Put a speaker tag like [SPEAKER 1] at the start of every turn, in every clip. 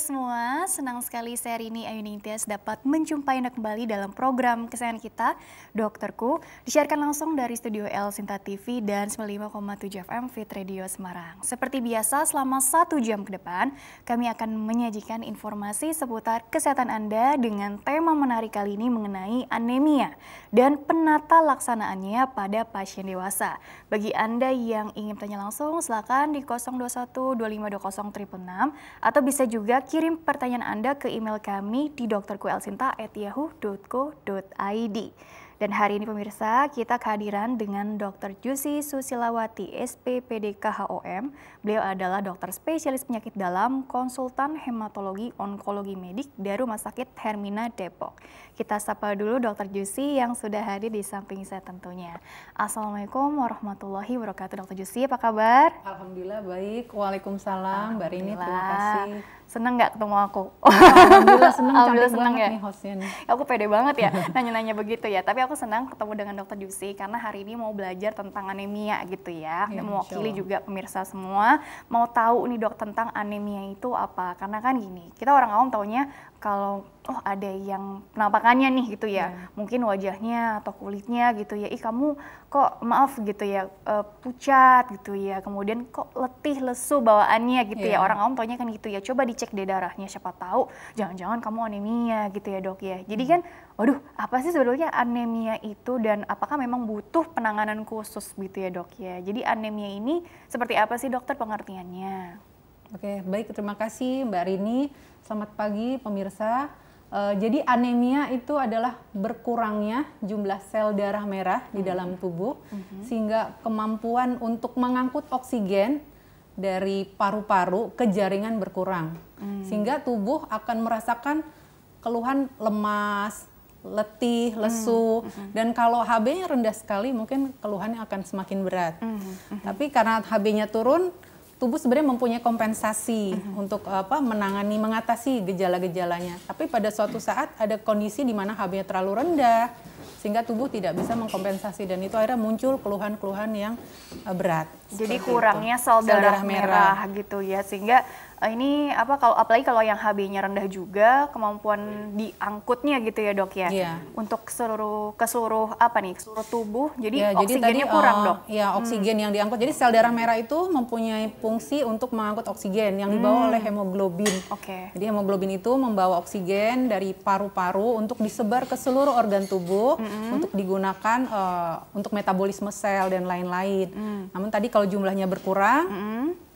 [SPEAKER 1] semua senang sekali saya Rini Ayu Nintias dapat menjumpai Anda kembali dalam program kesayangan kita, Dokterku, disiarkan langsung dari Studio L Sinta TV dan 95,7 FM Fit Radio Semarang. Seperti biasa, selama satu jam ke depan, kami akan menyajikan informasi seputar kesehatan Anda dengan tema menarik kali ini mengenai anemia dan penata laksanaannya pada pasien dewasa. Bagi Anda yang ingin tanya langsung, silakan di 021 2520 atau bisa juga kirim pertanyaan anda ke email kami di drkuelsinta@yahoo.co.id. Dan hari ini pemirsa, kita kehadiran dengan Dr. Jusi Susilawati, SPPD KHOM. Beliau adalah dokter spesialis penyakit dalam, konsultan hematologi onkologi medik dari Rumah Sakit Hermina Depok. Kita sapa dulu Dr. Jusi yang sudah hadir di samping saya tentunya. Assalamualaikum warahmatullahi wabarakatuh. Dr. Jusi, apa kabar? Alhamdulillah baik. Waalaikumsalam. Alhamdulillah. Mbak Rini, terima kasih. Seneng gak ketemu aku? Alhamdulillah seneng, Alhamdulillah cantik seneng banget ya? nih nih. Aku pede banget ya nanya-nanya begitu ya. Tapi aku aku senang ketemu dengan Dokter Jusi karena hari ini mau belajar tentang anemia gitu ya. ya mewakili juga pemirsa semua mau tahu nih dok tentang anemia itu apa. Karena kan gini, kita orang awam taunya kalau oh ada yang penampakannya nih gitu ya. Yeah. Mungkin wajahnya atau kulitnya gitu ya. Ih kamu kok maaf gitu ya uh, pucat gitu ya. Kemudian kok letih lesu bawaannya gitu yeah. ya. Orang awam taunya kan gitu ya. Coba dicek deh darahnya siapa tahu jangan-jangan kamu anemia gitu ya, Dok ya. Jadi hmm. kan waduh apa sih sebetulnya anemia itu dan apakah memang butuh penanganan khusus gitu ya dok ya. Jadi anemia ini seperti
[SPEAKER 2] apa sih dokter pengertiannya? Oke baik terima kasih Mbak Rini. Selamat pagi pemirsa. E, jadi anemia itu adalah berkurangnya jumlah sel darah merah di hmm. dalam tubuh hmm sehingga kemampuan untuk mengangkut oksigen dari paru-paru ke jaringan berkurang. Mm. Sehingga tubuh akan merasakan keluhan lemas, letih, hmm, lesu, mm -hmm. dan kalau HB-nya rendah sekali mungkin keluhannya akan semakin berat. Mm -hmm. Tapi karena HB-nya turun, tubuh sebenarnya mempunyai kompensasi mm -hmm. untuk apa menangani mengatasi gejala-gejalanya. Tapi pada suatu saat ada kondisi di mana HB-nya terlalu rendah sehingga tubuh tidak bisa mengkompensasi dan itu akhirnya muncul keluhan-keluhan yang eh, berat. Jadi kurangnya sel darah, sel darah merah, merah gitu ya sehingga Eh, ini apa kalau apalagi kalau yang HB-nya rendah
[SPEAKER 1] juga kemampuan iya. diangkutnya gitu ya dok ya yeah. untuk seluruh keseluruh apa nih keseluruh tubuh jadi yeah, oksigennya jadi tadi, kurang uh, dok ya oksigen hmm. yang diangkut jadi sel darah merah
[SPEAKER 2] itu mempunyai fungsi untuk mengangkut oksigen yang dibawa hmm. oleh hemoglobin okay. jadi hemoglobin itu membawa oksigen dari paru-paru untuk disebar ke seluruh organ tubuh -hmm. untuk digunakan uh, untuk metabolisme sel dan lain-lain mm. namun tadi kalau jumlahnya berkurang mm -hmm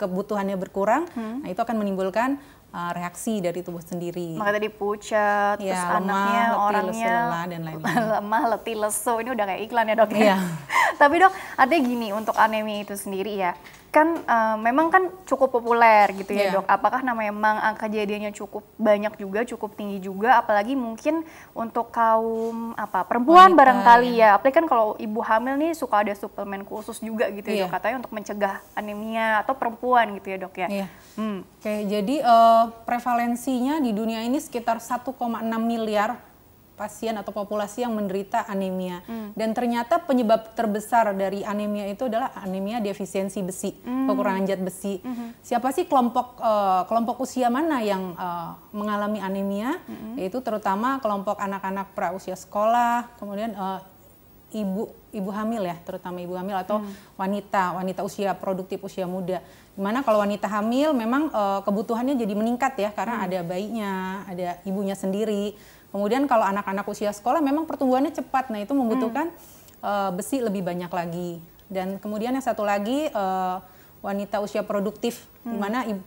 [SPEAKER 2] kebutuhannya berkurang, hmm. nah itu akan menimbulkan uh, reaksi dari tubuh sendiri. Maka
[SPEAKER 1] tadi pucat, ya, terus lemah, anaknya, letih, orangnya lesu, dan lain-lain. lemah, letih, lesu, ini udah kayak iklan ya dok ya? Iya. Tapi dok, artinya gini untuk anemia itu sendiri ya, kan uh, memang kan cukup populer gitu ya yeah. dok. Apakah nah, memang angka kejadiannya cukup banyak juga, cukup tinggi juga, apalagi mungkin untuk kaum apa perempuan Wanita, barangkali ya. ya. Apalagi kan kalau ibu hamil nih suka ada suplemen khusus juga gitu yeah. ya dok, iya. katanya untuk mencegah
[SPEAKER 2] anemia atau perempuan gitu ya dok ya. Yeah. Hmm. Oke, jadi uh, prevalensinya di dunia ini sekitar 1,6 miliar pasien atau populasi yang menderita anemia. Hmm. Dan ternyata penyebab terbesar dari anemia itu adalah anemia defisiensi besi, hmm. kekurangan zat besi. Hmm. Siapa sih kelompok uh, kelompok usia mana yang uh, mengalami anemia? Hmm. Yaitu terutama kelompok anak-anak pra usia sekolah, kemudian uh, ibu ibu hamil ya terutama ibu hamil atau hmm. wanita wanita usia produktif usia muda dimana kalau wanita hamil memang e, kebutuhannya jadi meningkat ya karena hmm. ada bayinya ada ibunya sendiri Kemudian kalau anak-anak usia sekolah memang pertumbuhannya cepat, nah itu membutuhkan hmm. uh, besi lebih banyak lagi. Dan kemudian yang satu lagi uh, wanita usia produktif, hmm. dimana uh, eh,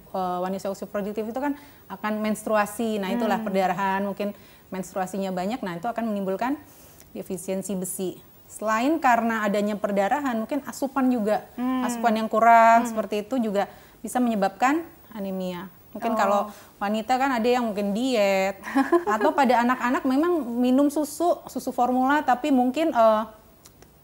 [SPEAKER 2] wanita usia produktif itu kan akan menstruasi, nah itulah hmm. perdarahan mungkin menstruasinya banyak, nah itu akan menimbulkan defisiensi besi. Selain karena adanya perdarahan, mungkin asupan juga, hmm. asupan yang kurang hmm. seperti itu juga bisa menyebabkan anemia. Mungkin oh. kalau wanita kan ada yang mungkin diet atau pada anak-anak memang minum susu susu formula tapi mungkin uh,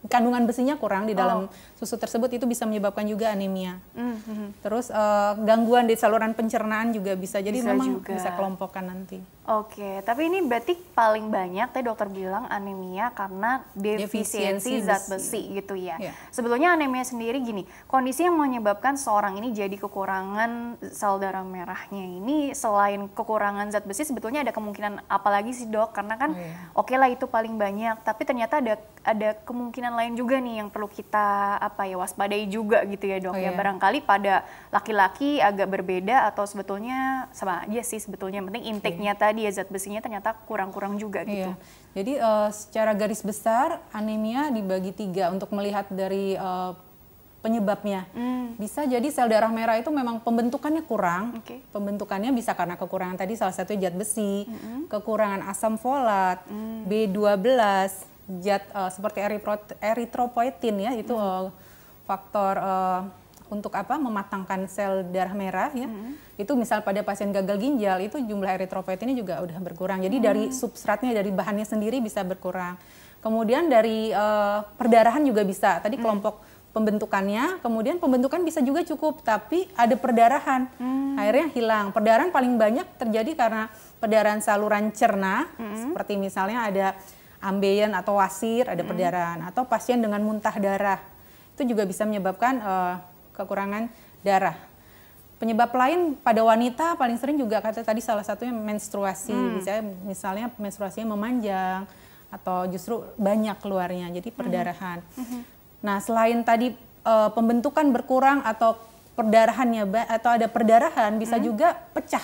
[SPEAKER 2] kandungan besinya kurang di dalam oh. susu tersebut itu bisa menyebabkan juga anemia. Mm-hmm. Terus uh, gangguan di saluran pencernaan juga bisa. Jadi bisa memang juga. bisa kelompokkan nanti.
[SPEAKER 1] Oke, tapi ini berarti paling banyak tadi dokter bilang anemia karena defisiensi, zat besi. gitu ya. Yeah. Sebetulnya anemia sendiri gini, kondisi yang menyebabkan seorang ini jadi kekurangan sel darah merahnya ini selain kekurangan zat besi sebetulnya ada kemungkinan apalagi sih dok karena kan yeah. oke okay lah itu paling banyak, tapi ternyata ada ada kemungkinan lain juga nih yang perlu kita apa ya waspadai juga gitu ya dok oh, ya. Yeah. Barangkali pada laki-laki agak berbeda atau sebetulnya sama aja sih sebetulnya yang
[SPEAKER 2] penting intake-nya okay. tadi dia zat besinya ternyata kurang-kurang juga gitu. Iya. Jadi uh, secara garis besar anemia dibagi tiga untuk melihat dari uh, penyebabnya. Hmm. Bisa jadi sel darah merah itu memang pembentukannya kurang. Okay. Pembentukannya bisa karena kekurangan tadi salah satunya zat besi, hmm. kekurangan asam folat, hmm. B12, zat uh, seperti eritropoietin ya itu hmm. uh, faktor uh, untuk apa mematangkan sel darah merah ya. Hmm. Itu misal pada pasien gagal ginjal itu jumlah ini juga udah berkurang. Jadi hmm. dari substratnya dari bahannya sendiri bisa berkurang. Kemudian dari uh, perdarahan juga bisa. Tadi hmm. kelompok pembentukannya, kemudian pembentukan bisa juga cukup, tapi ada perdarahan, hmm. akhirnya hilang. Perdarahan paling banyak terjadi karena perdarahan saluran cerna, hmm. seperti misalnya ada ambeien atau wasir, ada hmm. perdarahan, atau pasien dengan muntah darah, itu juga bisa menyebabkan uh, kekurangan darah. Penyebab lain pada wanita paling sering juga kata tadi salah satunya menstruasi, hmm. misalnya, misalnya menstruasinya memanjang atau justru banyak keluarnya, jadi perdarahan. Hmm. Hmm. Nah selain tadi e, pembentukan berkurang atau perdarahannya atau ada perdarahan bisa hmm. juga pecah.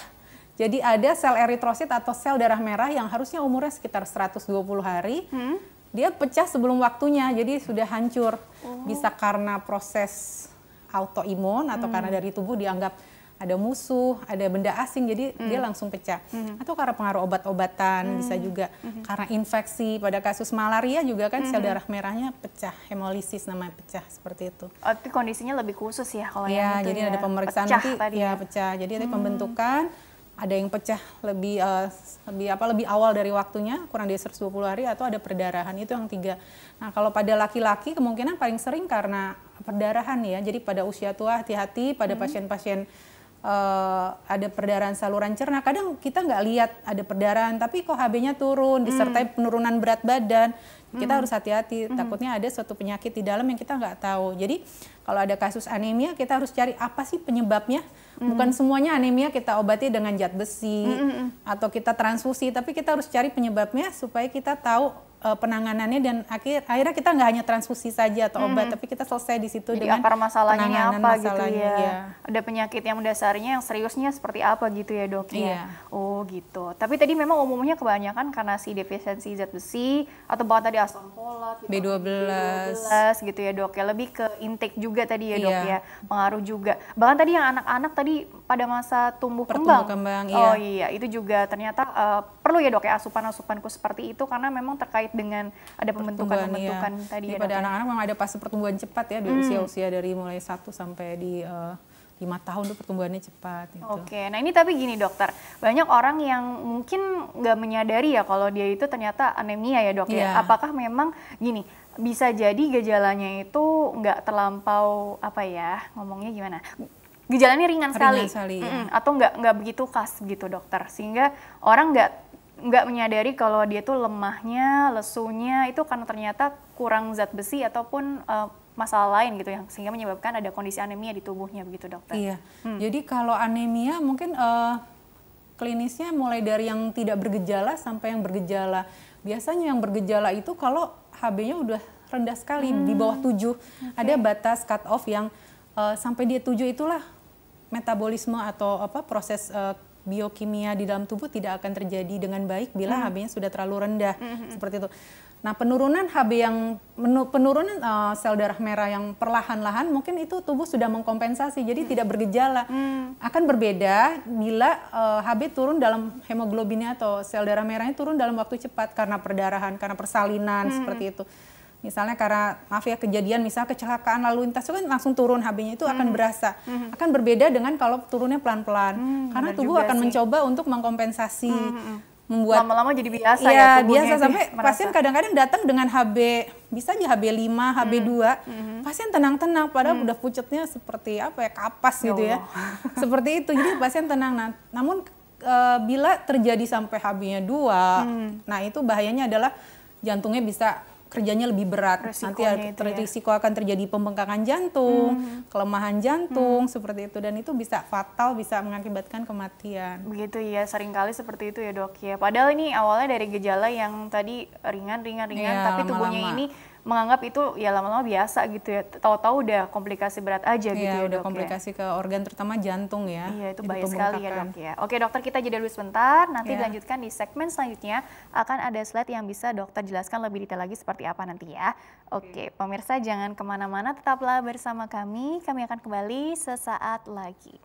[SPEAKER 2] Jadi ada sel eritrosit atau sel darah merah yang harusnya umurnya sekitar 120 hari, hmm. dia pecah sebelum waktunya, jadi sudah hancur. Oh. Bisa karena proses autoimun atau karena hmm. dari tubuh dianggap ada musuh, ada benda asing, jadi hmm. dia langsung pecah. Hmm. Atau karena pengaruh obat-obatan, hmm. bisa juga hmm. karena infeksi. Pada kasus malaria juga kan hmm. sel darah merahnya pecah, hemolisis namanya pecah seperti itu. Oh, tapi kondisinya lebih khusus
[SPEAKER 1] ya kalau ya, yang itu jadi ya. ada pemeriksaan pecah nanti, tadi ya, ya
[SPEAKER 2] pecah. Jadi ada hmm. pembentukan, ada yang pecah lebih uh, lebih apa lebih awal dari waktunya, kurang dari 120 hari atau ada perdarahan itu yang tiga. Nah, kalau pada laki-laki kemungkinan paling sering karena perdarahan ya. Jadi pada usia tua hati-hati pada hmm. pasien-pasien Uh, ada perdarahan saluran cerna. Kadang kita nggak lihat ada perdarahan, tapi kok HB-nya turun hmm. disertai penurunan berat badan. Kita hmm. harus hati-hati. Takutnya ada suatu penyakit di dalam yang kita nggak tahu. Jadi kalau ada kasus anemia, kita harus cari apa sih penyebabnya. Bukan semuanya anemia kita obati dengan zat besi atau kita transfusi, tapi kita harus cari penyebabnya supaya kita tahu uh, penanganannya dan akhir akhirnya kita nggak hanya transfusi saja atau hmm. obat, hmm. tapi kita selesai di situ Jadi dengan akar masalahnya apa gitu masalahnya, gitu ya. ya.
[SPEAKER 1] Ada penyakit yang mendasarnya yang seriusnya seperti apa gitu ya dok ya. Yeah. Oh gitu. Tapi tadi memang umumnya kebanyakan karena si defisiensi zat besi atau bahkan tadi asam folat, gitu, B12.
[SPEAKER 2] b
[SPEAKER 1] gitu ya dok ya. Lebih ke intake juga tadi ya dok iya. ya. Pengaruh juga. Bahkan tadi yang anak-anak tadi pada masa tumbuh Pertumbuh kembang. kembang iya. Oh iya, itu juga ternyata uh, perlu ya dok ya asupan-asupanku seperti itu karena memang terkait dengan ada pembentukan-pembentukan iya. tadi ya. Pada ya. anak-anak
[SPEAKER 2] memang ada fase pertumbuhan cepat ya di hmm. usia-usia hmm. dari mulai 1 sampai di uh, lima tahun tuh pertumbuhannya cepat. Gitu. Oke,
[SPEAKER 1] nah ini tapi gini dokter, banyak orang yang mungkin nggak menyadari ya kalau dia itu ternyata anemia ya dok yeah. ya. Iya. Apakah memang gini bisa jadi gejalanya itu nggak terlampau apa ya ngomongnya gimana gejalanya ringan, ringan sekali, sekali mm -mm. atau nggak nggak begitu khas gitu dokter, sehingga orang nggak nggak menyadari kalau dia tuh lemahnya, lesunya itu karena ternyata kurang zat besi ataupun uh, masalah lain gitu yang sehingga menyebabkan ada kondisi anemia di
[SPEAKER 2] tubuhnya begitu dokter. Iya. Hmm. Jadi kalau anemia mungkin uh, klinisnya mulai dari yang tidak bergejala sampai yang bergejala. Biasanya yang bergejala itu kalau HB-nya udah rendah sekali hmm. di bawah 7. Hmm. Okay. Ada batas cut off yang uh, sampai dia 7 itulah metabolisme atau apa proses uh, biokimia di dalam tubuh tidak akan terjadi dengan baik bila hmm. HB-nya sudah terlalu rendah hmm, hmm, hmm. seperti itu. Nah, penurunan HB yang penurunan uh, sel darah merah yang perlahan-lahan mungkin itu tubuh sudah mengkompensasi jadi hmm. tidak bergejala. Hmm. Akan berbeda bila uh, eh, HB turun dalam hemoglobinnya atau sel darah merahnya turun dalam waktu cepat karena perdarahan, karena persalinan hmm. seperti itu. Misalnya karena maaf ya kejadian misalnya kecelakaan lalu lintas itu kan langsung turun HB-nya itu akan hmm. berasa. Hmm. Akan berbeda dengan kalau turunnya pelan-pelan. Hmm, Karena tubuh akan sih. mencoba untuk mengkompensasi. Hmm. hmm, hmm. Membuat lama-lama jadi biasa iya, ya, ya biasa sampai merasa. pasien kadang-kadang datang dengan HB bisa aja HB 5, HB 2. Hmm. Pasien tenang-tenang padahal hmm. udah pucetnya seperti apa ya kapas ya gitu ya. Allah. ya. seperti itu. Jadi pasien tenang. Nah, namun e, bila terjadi sampai HB-nya dua hmm. nah itu bahayanya adalah jantungnya bisa kerjanya lebih berat. Resikonya Nanti ya. risiko akan terjadi pembengkakan jantung, hmm. kelemahan jantung hmm. seperti itu dan itu bisa fatal, bisa mengakibatkan kematian. Begitu ya, seringkali
[SPEAKER 1] seperti itu ya, Dok ya. Padahal ini awalnya dari gejala yang tadi ringan-ringan ringan, ya, tapi tubuhnya lama. ini menganggap itu ya lama-lama biasa gitu ya. Tahu-tahu udah komplikasi berat aja iya, gitu ya, udah dok, ya. komplikasi ya.
[SPEAKER 2] ke organ terutama jantung ya. Iya, itu, itu bahaya sekali ya, Dok ya. Oke, dokter kita jeda dulu
[SPEAKER 1] sebentar, nanti yeah. dilanjutkan di segmen selanjutnya akan ada slide yang bisa dokter jelaskan lebih detail lagi seperti apa nanti ya. Oke, pemirsa jangan kemana-mana, tetaplah bersama kami. Kami akan kembali sesaat lagi.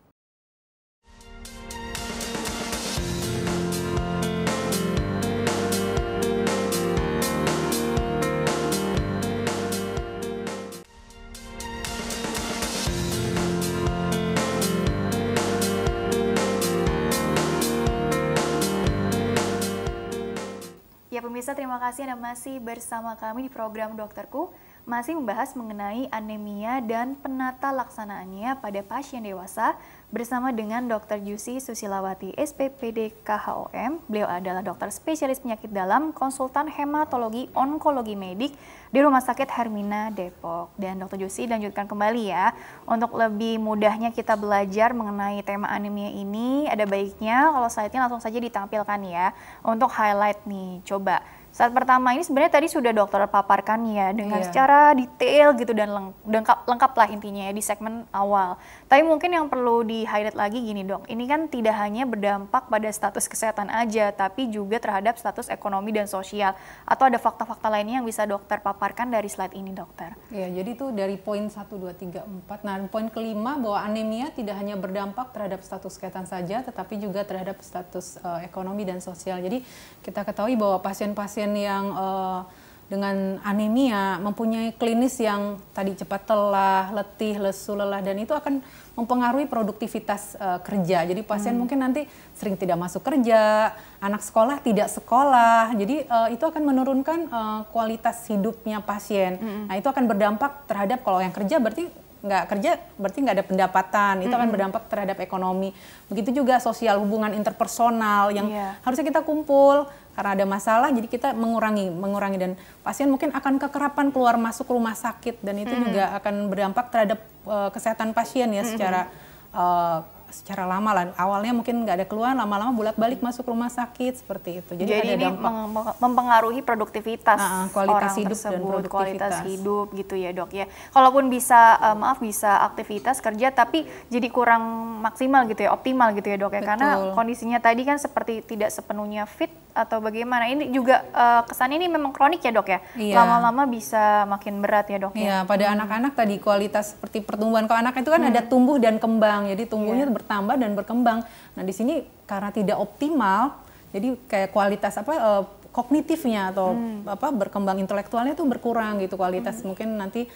[SPEAKER 1] pemirsa, terima kasih Anda masih bersama kami di program Dokterku masih membahas mengenai anemia dan penata laksanaannya pada pasien dewasa bersama dengan Dr. Jusi Susilawati, SPPD KHOM. Beliau adalah dokter spesialis penyakit dalam, konsultan hematologi onkologi medik di Rumah Sakit Hermina Depok. Dan Dr. Yusi lanjutkan kembali ya, untuk lebih mudahnya kita belajar mengenai tema anemia ini, ada baiknya kalau slide-nya langsung saja ditampilkan ya, untuk highlight nih, coba saat pertama ini sebenarnya tadi sudah dokter paparkan ya dengan yeah. secara detail gitu dan lengkap lengkap lah intinya ya di segmen awal. Tapi mungkin yang perlu di highlight lagi gini dong. ini kan tidak hanya berdampak pada status kesehatan aja, tapi juga terhadap status ekonomi dan sosial. Atau ada fakta-fakta lainnya yang bisa dokter
[SPEAKER 2] paparkan dari slide ini dokter? Ya jadi itu dari poin 1, 2, 3, 4. Nah poin kelima bahwa anemia tidak hanya berdampak terhadap status kesehatan saja, tetapi juga terhadap status uh, ekonomi dan sosial. Jadi kita ketahui bahwa pasien-pasien pasien yang uh, dengan anemia mempunyai klinis yang tadi cepat telah, letih, lesu, lelah dan itu akan mempengaruhi produktivitas uh, kerja. Jadi pasien hmm. mungkin nanti sering tidak masuk kerja, anak sekolah tidak sekolah. Jadi uh, itu akan menurunkan uh, kualitas hidupnya pasien. Hmm. Nah, itu akan berdampak terhadap kalau yang kerja berarti nggak kerja berarti nggak ada pendapatan itu mm -hmm. akan berdampak terhadap ekonomi begitu juga sosial hubungan interpersonal yang yeah. harusnya kita kumpul karena ada masalah jadi kita mengurangi mengurangi dan pasien mungkin akan kekerapan keluar masuk rumah sakit dan itu -hmm. juga akan berdampak terhadap uh, kesehatan pasien ya -hmm. secara uh, secara lama lah awalnya mungkin nggak ada keluhan lama-lama bulat balik masuk rumah sakit seperti itu jadi, jadi ada ini dampak mempengaruhi produktivitas uh, uh, kualitas orang hidup tersebut dan produktivitas. kualitas hidup
[SPEAKER 1] gitu ya dok ya kalaupun bisa uh, maaf bisa aktivitas kerja tapi jadi kurang maksimal gitu ya optimal gitu ya dok ya Betul. karena kondisinya tadi kan seperti tidak sepenuhnya fit atau bagaimana ini juga uh, kesan ini memang kronik ya dok ya lama iya. lama-lama
[SPEAKER 2] bisa makin berat ya dok ya? iya, ya pada hmm. anak-anak hmm. tadi kualitas seperti pertumbuhan kalau anak itu kan hmm. ada tumbuh dan kembang jadi tumbuhnya yeah. bertambah dan berkembang nah di sini karena tidak optimal jadi kayak kualitas apa uh, kognitifnya atau hmm. apa berkembang intelektualnya itu berkurang gitu kualitas hmm. mungkin nanti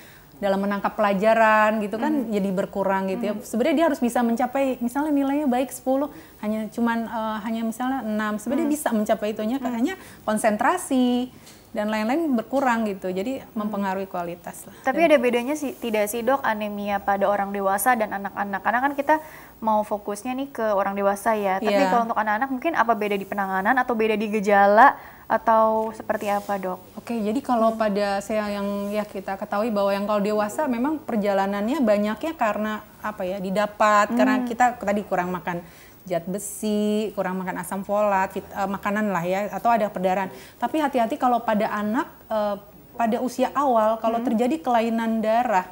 [SPEAKER 2] dalam menangkap pelajaran gitu kan mm. jadi berkurang gitu mm. ya. Mm-hmm. Sebenarnya dia harus bisa mencapai misalnya nilainya baik 10 hanya cuman uh, hanya misalnya 6. Sebenarnya mm. bisa mencapai itunya mm. hanya konsentrasi dan lain-lain berkurang gitu. Jadi mempengaruhi kualitas lah. Tapi dan, ada bedanya sih tidak sih dok anemia pada orang dewasa dan
[SPEAKER 1] anak-anak. Karena kan kita mau fokusnya nih ke orang dewasa ya. Tapi yeah. kalau untuk anak-anak mungkin apa beda di
[SPEAKER 2] penanganan atau beda di gejala atau seperti apa dok? Oke, jadi kalau hmm. pada saya yang ya kita ketahui bahwa yang kalau dewasa memang perjalanannya banyaknya karena apa ya didapat hmm. karena kita tadi kurang makan zat besi, kurang makan asam folat, fit, uh, eh, makanan lah ya atau ada perdarahan. Tapi hati-hati kalau pada anak uh, pada usia awal kalau hmm. terjadi kelainan darah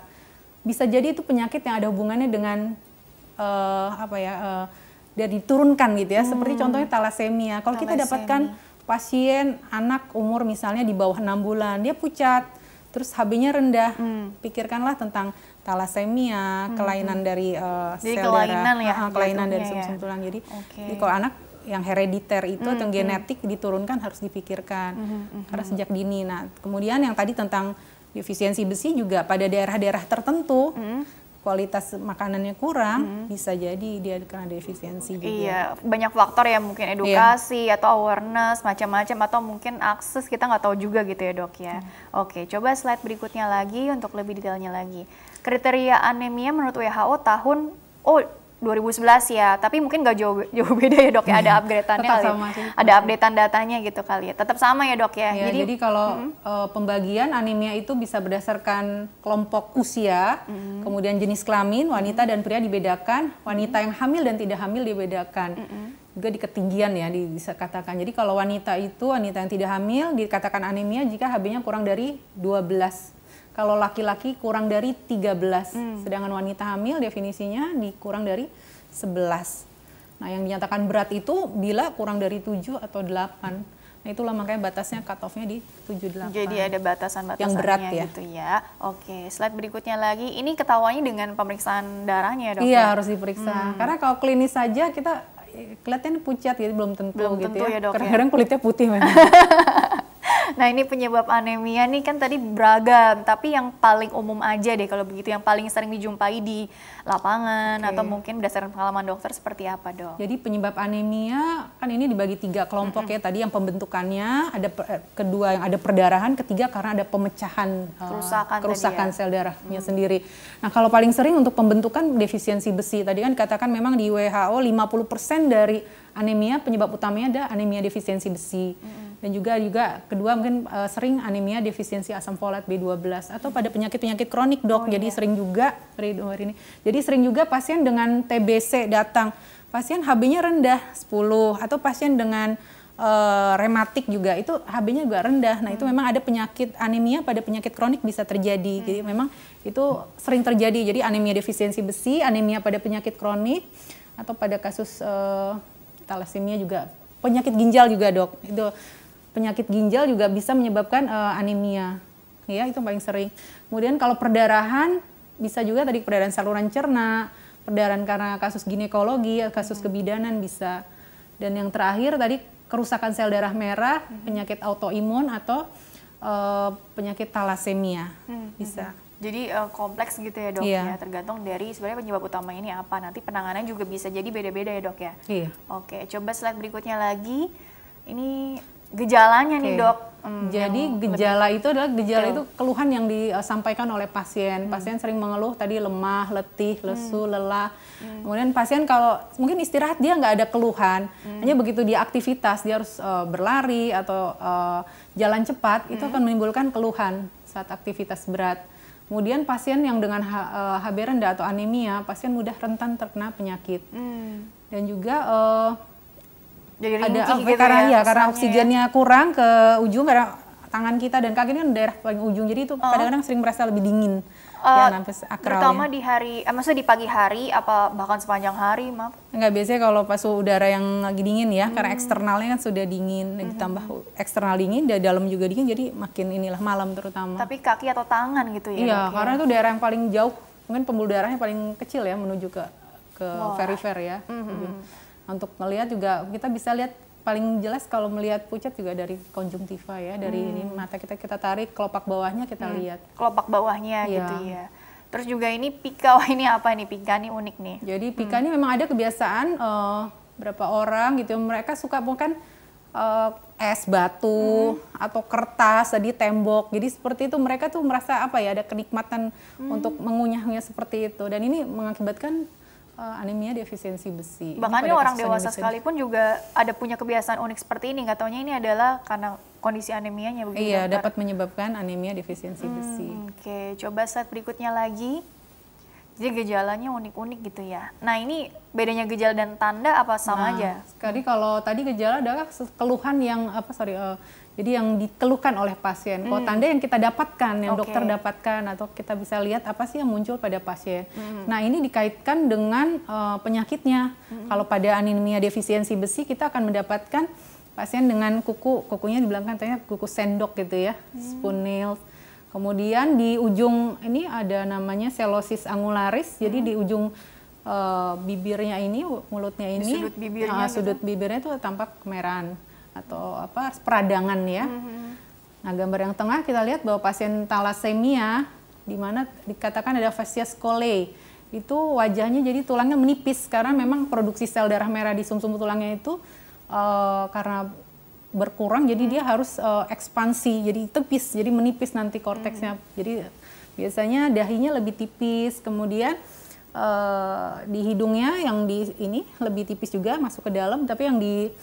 [SPEAKER 2] bisa jadi itu penyakit yang ada hubungannya dengan uh, apa ya uh, dari diturunkan gitu ya. Hmm. Seperti contohnya talasemia. Kalau kita dapatkan pasien anak umur misalnya di bawah enam bulan dia pucat terus HB-nya rendah hmm. pikirkanlah tentang talasemia hmm, hmm. kelainan dari uh, jadi sel kelainan darah ya, uh, kelainan dari sumsum ya. tulang jadi, okay. jadi kalau anak yang herediter itu hmm. atau hmm. genetik hmm. diturunkan harus dipikirkan hmm, hmm. karena sejak dini nah kemudian yang tadi tentang defisiensi besi juga pada daerah-daerah tertentu hmm kualitas makanannya kurang, hmm. bisa jadi dia karena defisiensi juga. Iya, banyak faktor ya mungkin iya. edukasi
[SPEAKER 1] iya. atau awareness macam-macam atau mungkin akses kita nggak tahu juga gitu ya dok ya. Hmm. Oke, coba slide berikutnya lagi untuk lebih detailnya lagi. Kriteria anemia menurut WHO tahun oh 2011 ya, tapi mungkin gak jauh jauh beda ya dok ya, ada iya, updateannya kali, ya. sama ada
[SPEAKER 2] updatean datanya gitu kali ya, tetap sama ya dok ya. ya jadi, jadi kalau mm -hmm. uh, pembagian anemia itu bisa berdasarkan kelompok usia, mm -hmm. kemudian jenis kelamin wanita mm -hmm. dan pria dibedakan, wanita mm -hmm. yang hamil dan tidak hamil dibedakan. Mm -hmm juga di ketinggian ya bisa katakan. Jadi kalau wanita itu wanita yang tidak hamil dikatakan anemia jika HB-nya kurang dari 12 kalau laki-laki kurang dari 13, hmm. sedangkan wanita hamil definisinya dikurang dari 11. Nah, yang dinyatakan berat itu bila kurang dari 7 atau 8. Nah, itulah makanya batasnya cut off-nya di 8. Jadi ada batasan-batasannya yang berat ya. gitu
[SPEAKER 1] ya. Oke, slide berikutnya lagi. Ini ketahuannya dengan pemeriksaan darahnya, Dok. Iya, ya? harus diperiksa. Hmm. Karena
[SPEAKER 2] kalau klinis saja kita eh, kelihatannya pucat gitu belum tentu belum gitu tentu ya. ya Kadang-kadang ya, kulitnya putih memang.
[SPEAKER 1] Nah ini penyebab anemia nih kan tadi beragam, tapi yang paling umum aja deh kalau begitu, yang paling sering dijumpai di lapangan
[SPEAKER 2] okay. atau mungkin berdasarkan pengalaman dokter seperti apa dok? Jadi penyebab anemia kan ini dibagi tiga kelompok mm -hmm. ya tadi yang pembentukannya ada eh, kedua yang ada perdarahan, ketiga karena ada pemecahan eh, kerusakan, uh, kerusakan ya. sel darahnya mm. sendiri. Nah kalau paling sering untuk pembentukan defisiensi besi tadi kan katakan memang di WHO 50% dari anemia penyebab utamanya ada anemia defisiensi besi. Mm -hmm dan juga juga kedua mungkin uh, sering anemia defisiensi asam folat B12 atau pada penyakit-penyakit kronik dok. Oh, jadi iya. sering juga hari, ini. Jadi sering juga pasien dengan TBC datang, pasien HB-nya rendah 10 atau pasien dengan uh, rematik juga itu HB-nya juga rendah. Nah, hmm. itu memang ada penyakit anemia pada penyakit kronik bisa terjadi. Hmm. Jadi memang itu sering terjadi. Jadi anemia defisiensi besi, anemia pada penyakit kronik atau pada kasus uh, eh, talasemia juga penyakit ginjal juga, Dok. Itu penyakit ginjal juga bisa menyebabkan uh, anemia. Ya, itu paling sering. Kemudian kalau perdarahan bisa juga tadi perdarahan saluran cerna, perdarahan karena kasus ginekologi, kasus hmm. kebidanan bisa. Dan yang terakhir tadi kerusakan sel darah merah, hmm. penyakit autoimun atau uh, penyakit talasemia hmm, bisa.
[SPEAKER 1] Jadi uh, kompleks gitu ya dok iya. ya, tergantung dari sebenarnya penyebab utama ini apa. Nanti penanganan juga bisa jadi beda-beda ya dok ya. Iya. Oke, coba slide berikutnya lagi.
[SPEAKER 2] Ini gejalanya okay. nih dok. Hmm, Jadi gejala lebih... itu adalah gejala Betul. itu keluhan yang disampaikan oleh pasien. Hmm. Pasien sering mengeluh tadi lemah, letih, hmm. lesu, hmm. lelah. Hmm. Kemudian pasien kalau mungkin istirahat dia nggak ada keluhan, hmm. hanya begitu dia aktivitas dia harus uh, berlari atau uh, jalan cepat hmm. itu akan menimbulkan keluhan saat aktivitas berat. Kemudian pasien yang dengan HB e, rendah atau anemia, pasien mudah rentan terkena penyakit. Hmm. Dan juga uh, jadi ada apa, gitu karena ya, iya, karena ya. oksigennya kurang ke ujung karena tangan kita dan kaki ini kan daerah paling ujung jadi itu oh. kadang-kadang oh. sering merasa lebih dingin uh, ya nafas eh, akral ya. terutama di hari eh, maksudnya di pagi hari
[SPEAKER 1] apa bahkan sepanjang hari maaf
[SPEAKER 2] nggak biasanya kalau pas udara yang lagi dingin ya hmm. karena eksternalnya kan sudah dingin hmm. ditambah eksternal dingin dan dalam juga dingin jadi makin inilah malam terutama tapi kaki atau tangan gitu ya iya ya? karena itu daerah yang paling jauh mungkin pembuluh darahnya paling kecil ya menuju ke ke oh. ya mm -hmm. hmm untuk melihat juga kita bisa lihat paling jelas kalau melihat pucat juga dari konjungtiva ya dari hmm. ini mata kita kita tarik kelopak bawahnya kita hmm. lihat
[SPEAKER 1] kelopak bawahnya ya. gitu ya terus juga ini pika
[SPEAKER 2] ini apa nih pika ini unik nih jadi pika hmm. ini memang ada kebiasaan uh, berapa orang gitu mereka suka bukan uh, eh, es batu hmm. atau kertas tadi tembok jadi seperti itu mereka tuh merasa apa ya ada kenikmatan hmm. untuk mengunyahnya seperti itu dan ini mengakibatkan uh, anemia defisiensi besi. Bahkan orang dewasa sekalipun juga ada
[SPEAKER 1] punya kebiasaan unik seperti ini. nggak? taunya ini adalah karena kondisi anemianya begitu. Iya, dokter. dapat
[SPEAKER 2] menyebabkan anemia defisiensi hmm, besi. Oke,
[SPEAKER 1] okay. coba saat berikutnya lagi. Jadi gejalanya unik-unik gitu
[SPEAKER 2] ya. Nah ini bedanya gejala dan tanda apa sama nah, aja? Sekali kalau tadi gejala adalah keluhan yang apa sorry uh, jadi yang dikeluhkan oleh pasien, hmm. tanda yang kita dapatkan, yang okay. dokter dapatkan atau kita bisa lihat apa sih yang muncul pada pasien. Hmm. Nah ini dikaitkan dengan uh, penyakitnya. Hmm. Kalau pada anemia defisiensi besi kita akan mendapatkan pasien dengan kuku, kukunya dibilang katanya kuku sendok gitu ya, hmm. spoon nails. Kemudian di ujung ini ada namanya selosis angularis, hmm. jadi di ujung uh, bibirnya ini, mulutnya ini, sudut bibirnya, nah, sudut bibirnya itu tampak kemerahan atau apa peradangan ya. Mm-hmm. Nah, gambar yang tengah kita lihat bahwa pasien talasemia di mana dikatakan ada fascias coli itu wajahnya jadi tulangnya menipis karena memang produksi sel darah merah di sumsum tulangnya itu uh, karena berkurang jadi dia mm-hmm. harus uh, ekspansi jadi tepis jadi menipis nanti korteksnya hmm. jadi eh, biasanya dahinya lebih tipis kemudian uh, di hidungnya yang di ini lebih tipis juga masuk ke dalam tapi yang di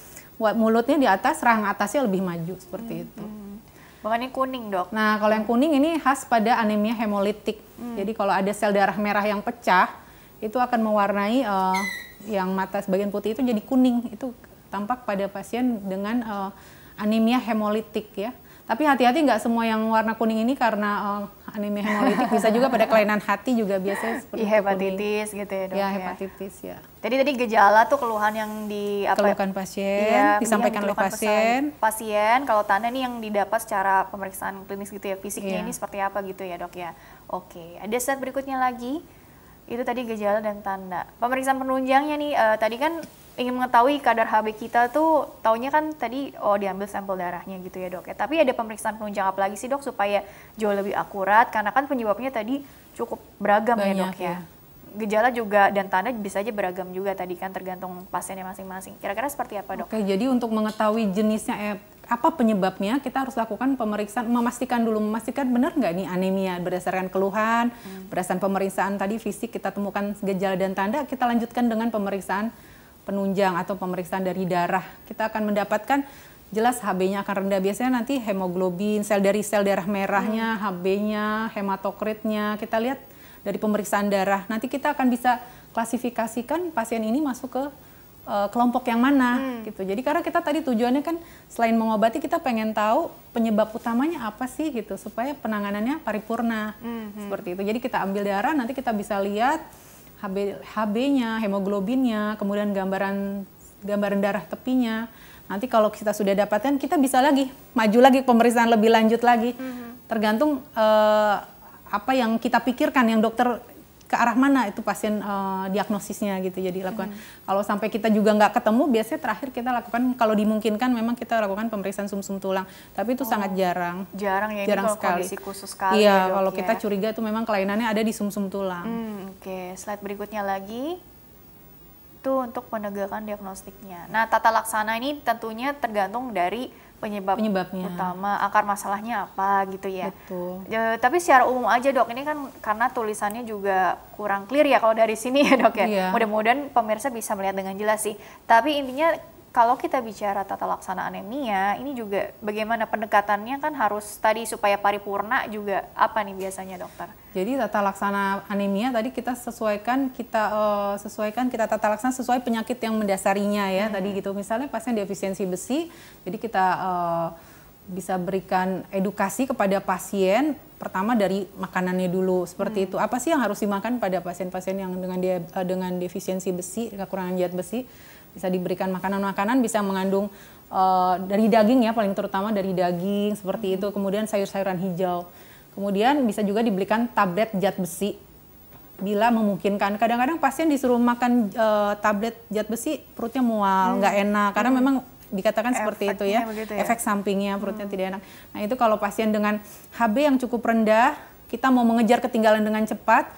[SPEAKER 2] mulutnya di atas, rahang atasnya lebih maju seperti hmm. itu. Bukannya hmm. kuning dok? Nah kalau yang kuning ini khas pada anemia hemolitik. Hmm. Jadi kalau ada sel darah merah yang pecah, itu akan mewarnai uh, yang mata sebagian putih itu jadi kuning. Itu tampak pada pasien dengan uh, anemia hemolitik ya. Tapi hati-hati nggak semua yang warna kuning ini karena uh, anemia hemolitik bisa juga pada kelainan hati juga biasanya seperti iya, hepatitis gitu ya dok ya, ya. hepatitis ya.
[SPEAKER 1] Jadi tadi gejala tuh keluhan yang di apa? Ya,
[SPEAKER 2] keluhan pasien, ya, disampaikan oleh pasien.
[SPEAKER 1] Pasien kalau tanda nih yang didapat secara pemeriksaan klinis gitu ya fisiknya ya. ini seperti apa gitu ya dok ya. Oke, ada set berikutnya lagi. Itu tadi gejala dan tanda. Pemeriksaan penunjangnya nih uh, tadi kan ingin mengetahui kadar HB kita tuh taunya kan tadi oh diambil sampel darahnya gitu ya dok ya tapi ada pemeriksaan penunjang apa lagi sih dok supaya jauh lebih akurat karena kan penyebabnya tadi cukup beragam Banyak, ya dok ya, ya. Gejala juga dan
[SPEAKER 2] tanda bisa aja beragam juga tadi kan tergantung pasiennya masing-masing. Kira-kira seperti apa dok? Oke, jadi untuk mengetahui jenisnya eh, apa penyebabnya kita harus lakukan pemeriksaan memastikan dulu memastikan benar nggak nih anemia berdasarkan keluhan hmm. berdasarkan pemeriksaan tadi fisik kita temukan gejala dan tanda kita lanjutkan dengan pemeriksaan penunjang atau pemeriksaan dari darah. Kita akan mendapatkan jelas HB-nya akan rendah. Biasanya nanti hemoglobin, sel dari sel darah merahnya, hmm. HB-nya, hematokritnya, kita lihat dari pemeriksaan darah. Nanti kita akan bisa klasifikasikan pasien ini masuk ke eh, kelompok yang mana hmm. gitu. Jadi karena kita tadi tujuannya kan selain mengobati kita pengen tahu penyebab utamanya apa sih gitu supaya penanganannya paripurna. Hmm. hmm. Seperti itu. Jadi kita ambil darah nanti kita bisa lihat HB, HB-nya, hemoglobinnya, kemudian gambaran gambaran darah tepinya. Nanti kalau kita sudah dapatkan, kita bisa lagi maju lagi pemeriksaan lebih lanjut lagi. Mm -hmm. Tergantung uh, apa yang kita pikirkan, yang dokter ke arah mana itu pasien uh, diagnosisnya gitu jadi lakukan hmm. kalau sampai kita juga nggak ketemu biasanya terakhir kita lakukan kalau dimungkinkan memang kita lakukan pemeriksaan sumsum -sum tulang tapi itu oh. sangat jarang
[SPEAKER 1] jarang ya jarang ini sekali kondisi khusus sekali iya ya, kalau ya. kita curiga
[SPEAKER 2] itu memang kelainannya ada di sumsum -sum tulang hmm,
[SPEAKER 1] oke okay. slide berikutnya lagi itu untuk penegakan diagnostiknya nah tata laksana ini tentunya tergantung dari penyebab penyebabnya utama akar masalahnya apa gitu ya. Betul. E, tapi secara umum aja dok ini kan karena tulisannya juga kurang clear ya kalau dari sini ya dok ya. Iya. Mudah-mudahan pemirsa bisa melihat dengan jelas sih. Tapi intinya kalau kita bicara tata laksana anemia, ini juga bagaimana pendekatannya kan harus tadi supaya paripurna juga apa nih biasanya dokter?
[SPEAKER 2] Jadi tata laksana anemia tadi kita sesuaikan kita uh, sesuaikan kita tata laksana sesuai penyakit yang mendasarinya ya hmm. tadi gitu misalnya pasien defisiensi besi, jadi kita uh, bisa berikan edukasi kepada pasien pertama dari makanannya dulu seperti hmm. itu apa sih yang harus dimakan pada pasien-pasien yang dengan dia eh, dengan defisiensi besi kekurangan zat besi bisa diberikan makanan-makanan bisa mengandung uh, dari daging ya paling terutama dari daging seperti hmm. itu kemudian sayur-sayuran hijau kemudian bisa juga diberikan tablet zat besi bila memungkinkan kadang-kadang pasien disuruh makan uh, tablet zat besi perutnya mual hmm. nggak hmm. enak karena hmm. memang dikatakan Efeknya seperti itu ya. ya efek sampingnya perutnya hmm. tidak enak nah itu kalau pasien dengan HB yang cukup rendah kita mau mengejar ketinggalan dengan cepat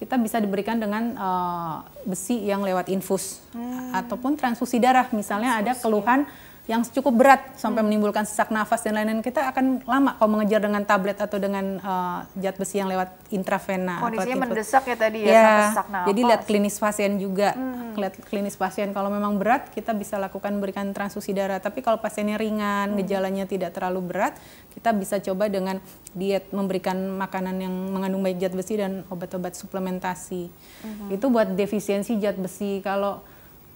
[SPEAKER 2] kita bisa diberikan dengan uh, besi yang lewat infus hmm. ataupun transfusi darah misalnya transfusi. ada keluhan yang cukup berat sampai hmm. menimbulkan sesak nafas dan lain-lain kita akan lama kalau mengejar dengan tablet atau dengan uh, zat besi yang lewat intravena kondisinya atau mendesak
[SPEAKER 1] ya tadi ya, ya sesak nafas jadi lihat
[SPEAKER 2] klinis pasien juga hmm. lihat klinis pasien kalau memang berat kita bisa lakukan berikan transfusi darah tapi kalau pasiennya ringan hmm. gejalanya tidak terlalu berat kita bisa coba dengan diet memberikan makanan yang mengandung baik zat besi dan obat-obat suplementasi hmm. itu buat defisiensi zat besi kalau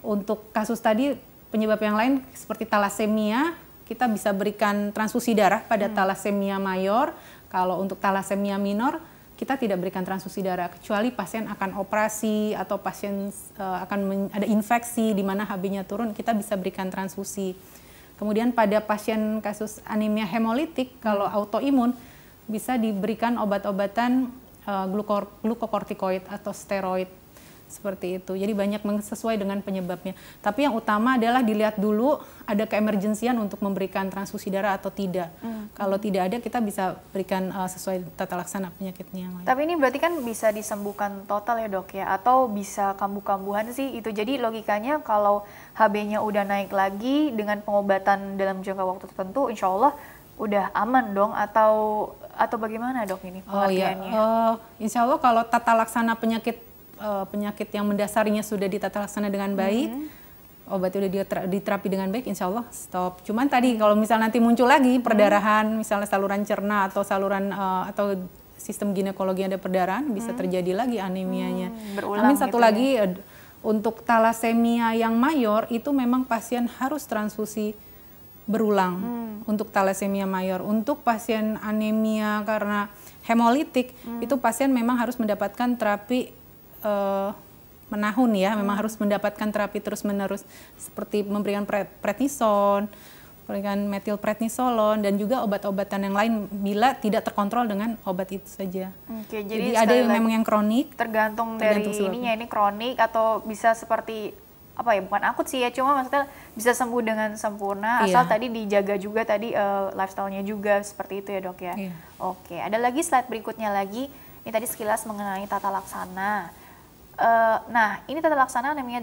[SPEAKER 2] untuk kasus tadi penyebab yang lain seperti talasemia, kita bisa berikan transfusi darah pada hmm. talasemia mayor. Kalau untuk talasemia minor, kita tidak berikan transfusi darah kecuali pasien akan operasi atau pasien uh, akan ada infeksi di mana HB-nya turun, kita bisa berikan transfusi. Kemudian pada pasien kasus anemia hemolitik hmm. kalau autoimun bisa diberikan obat-obatan uh, glukokortikoid atau steroid seperti itu. Jadi banyak sesuai dengan penyebabnya. Tapi yang utama adalah dilihat dulu ada keemergensian untuk memberikan transfusi darah atau tidak. Hmm. Kalau tidak ada kita bisa berikan uh, sesuai tata laksana penyakitnya yang lain.
[SPEAKER 1] Tapi ini berarti kan bisa disembuhkan total ya dok ya atau bisa kambuh-kambuhan sih itu. Jadi logikanya kalau HB-nya udah naik lagi dengan pengobatan
[SPEAKER 2] dalam jangka waktu tertentu insya Allah udah aman dong atau atau bagaimana dok ini pengertiannya? Oh iya, uh, insya Allah kalau tata laksana penyakit uh, penyakit yang mendasarnya sudah ditata laksana dengan baik, hmm. obat udah diterapi dengan baik, insya Allah stop. Cuman tadi kalau misal nanti muncul lagi mm-hmm. perdarahan, hmm. misalnya saluran cerna atau saluran uh, atau sistem ginekologi ada perdarahan, bisa mm-hmm. terjadi lagi anemianya. Hmm, Amin satu gitu ya. lagi ya. untuk talasemia yang mayor itu memang pasien harus transfusi berulang hmm. untuk talasemia mayor. Untuk pasien anemia karena hemolitik hmm. itu pasien memang harus mendapatkan terapi uh, menahun ya, hmm. memang harus mendapatkan terapi terus-menerus seperti memberikan prednison, memberikan metilprednisolon dan juga obat-obatan yang lain bila tidak terkontrol dengan obat itu saja.
[SPEAKER 1] Oke, jadi, jadi ada yang memang yang
[SPEAKER 2] kronik. Tergantung, tergantung dari ini ininya
[SPEAKER 1] ini kronik atau bisa seperti apa ya bukan akut sih ya cuma maksudnya bisa sembuh dengan sempurna iya. asal tadi dijaga juga tadi uh, lifestyle-nya juga seperti itu ya dok ya. Iya. Oke, ada lagi slide berikutnya lagi. Ini tadi sekilas mengenai tata laksana. Uh, nah, ini tata laksana namanya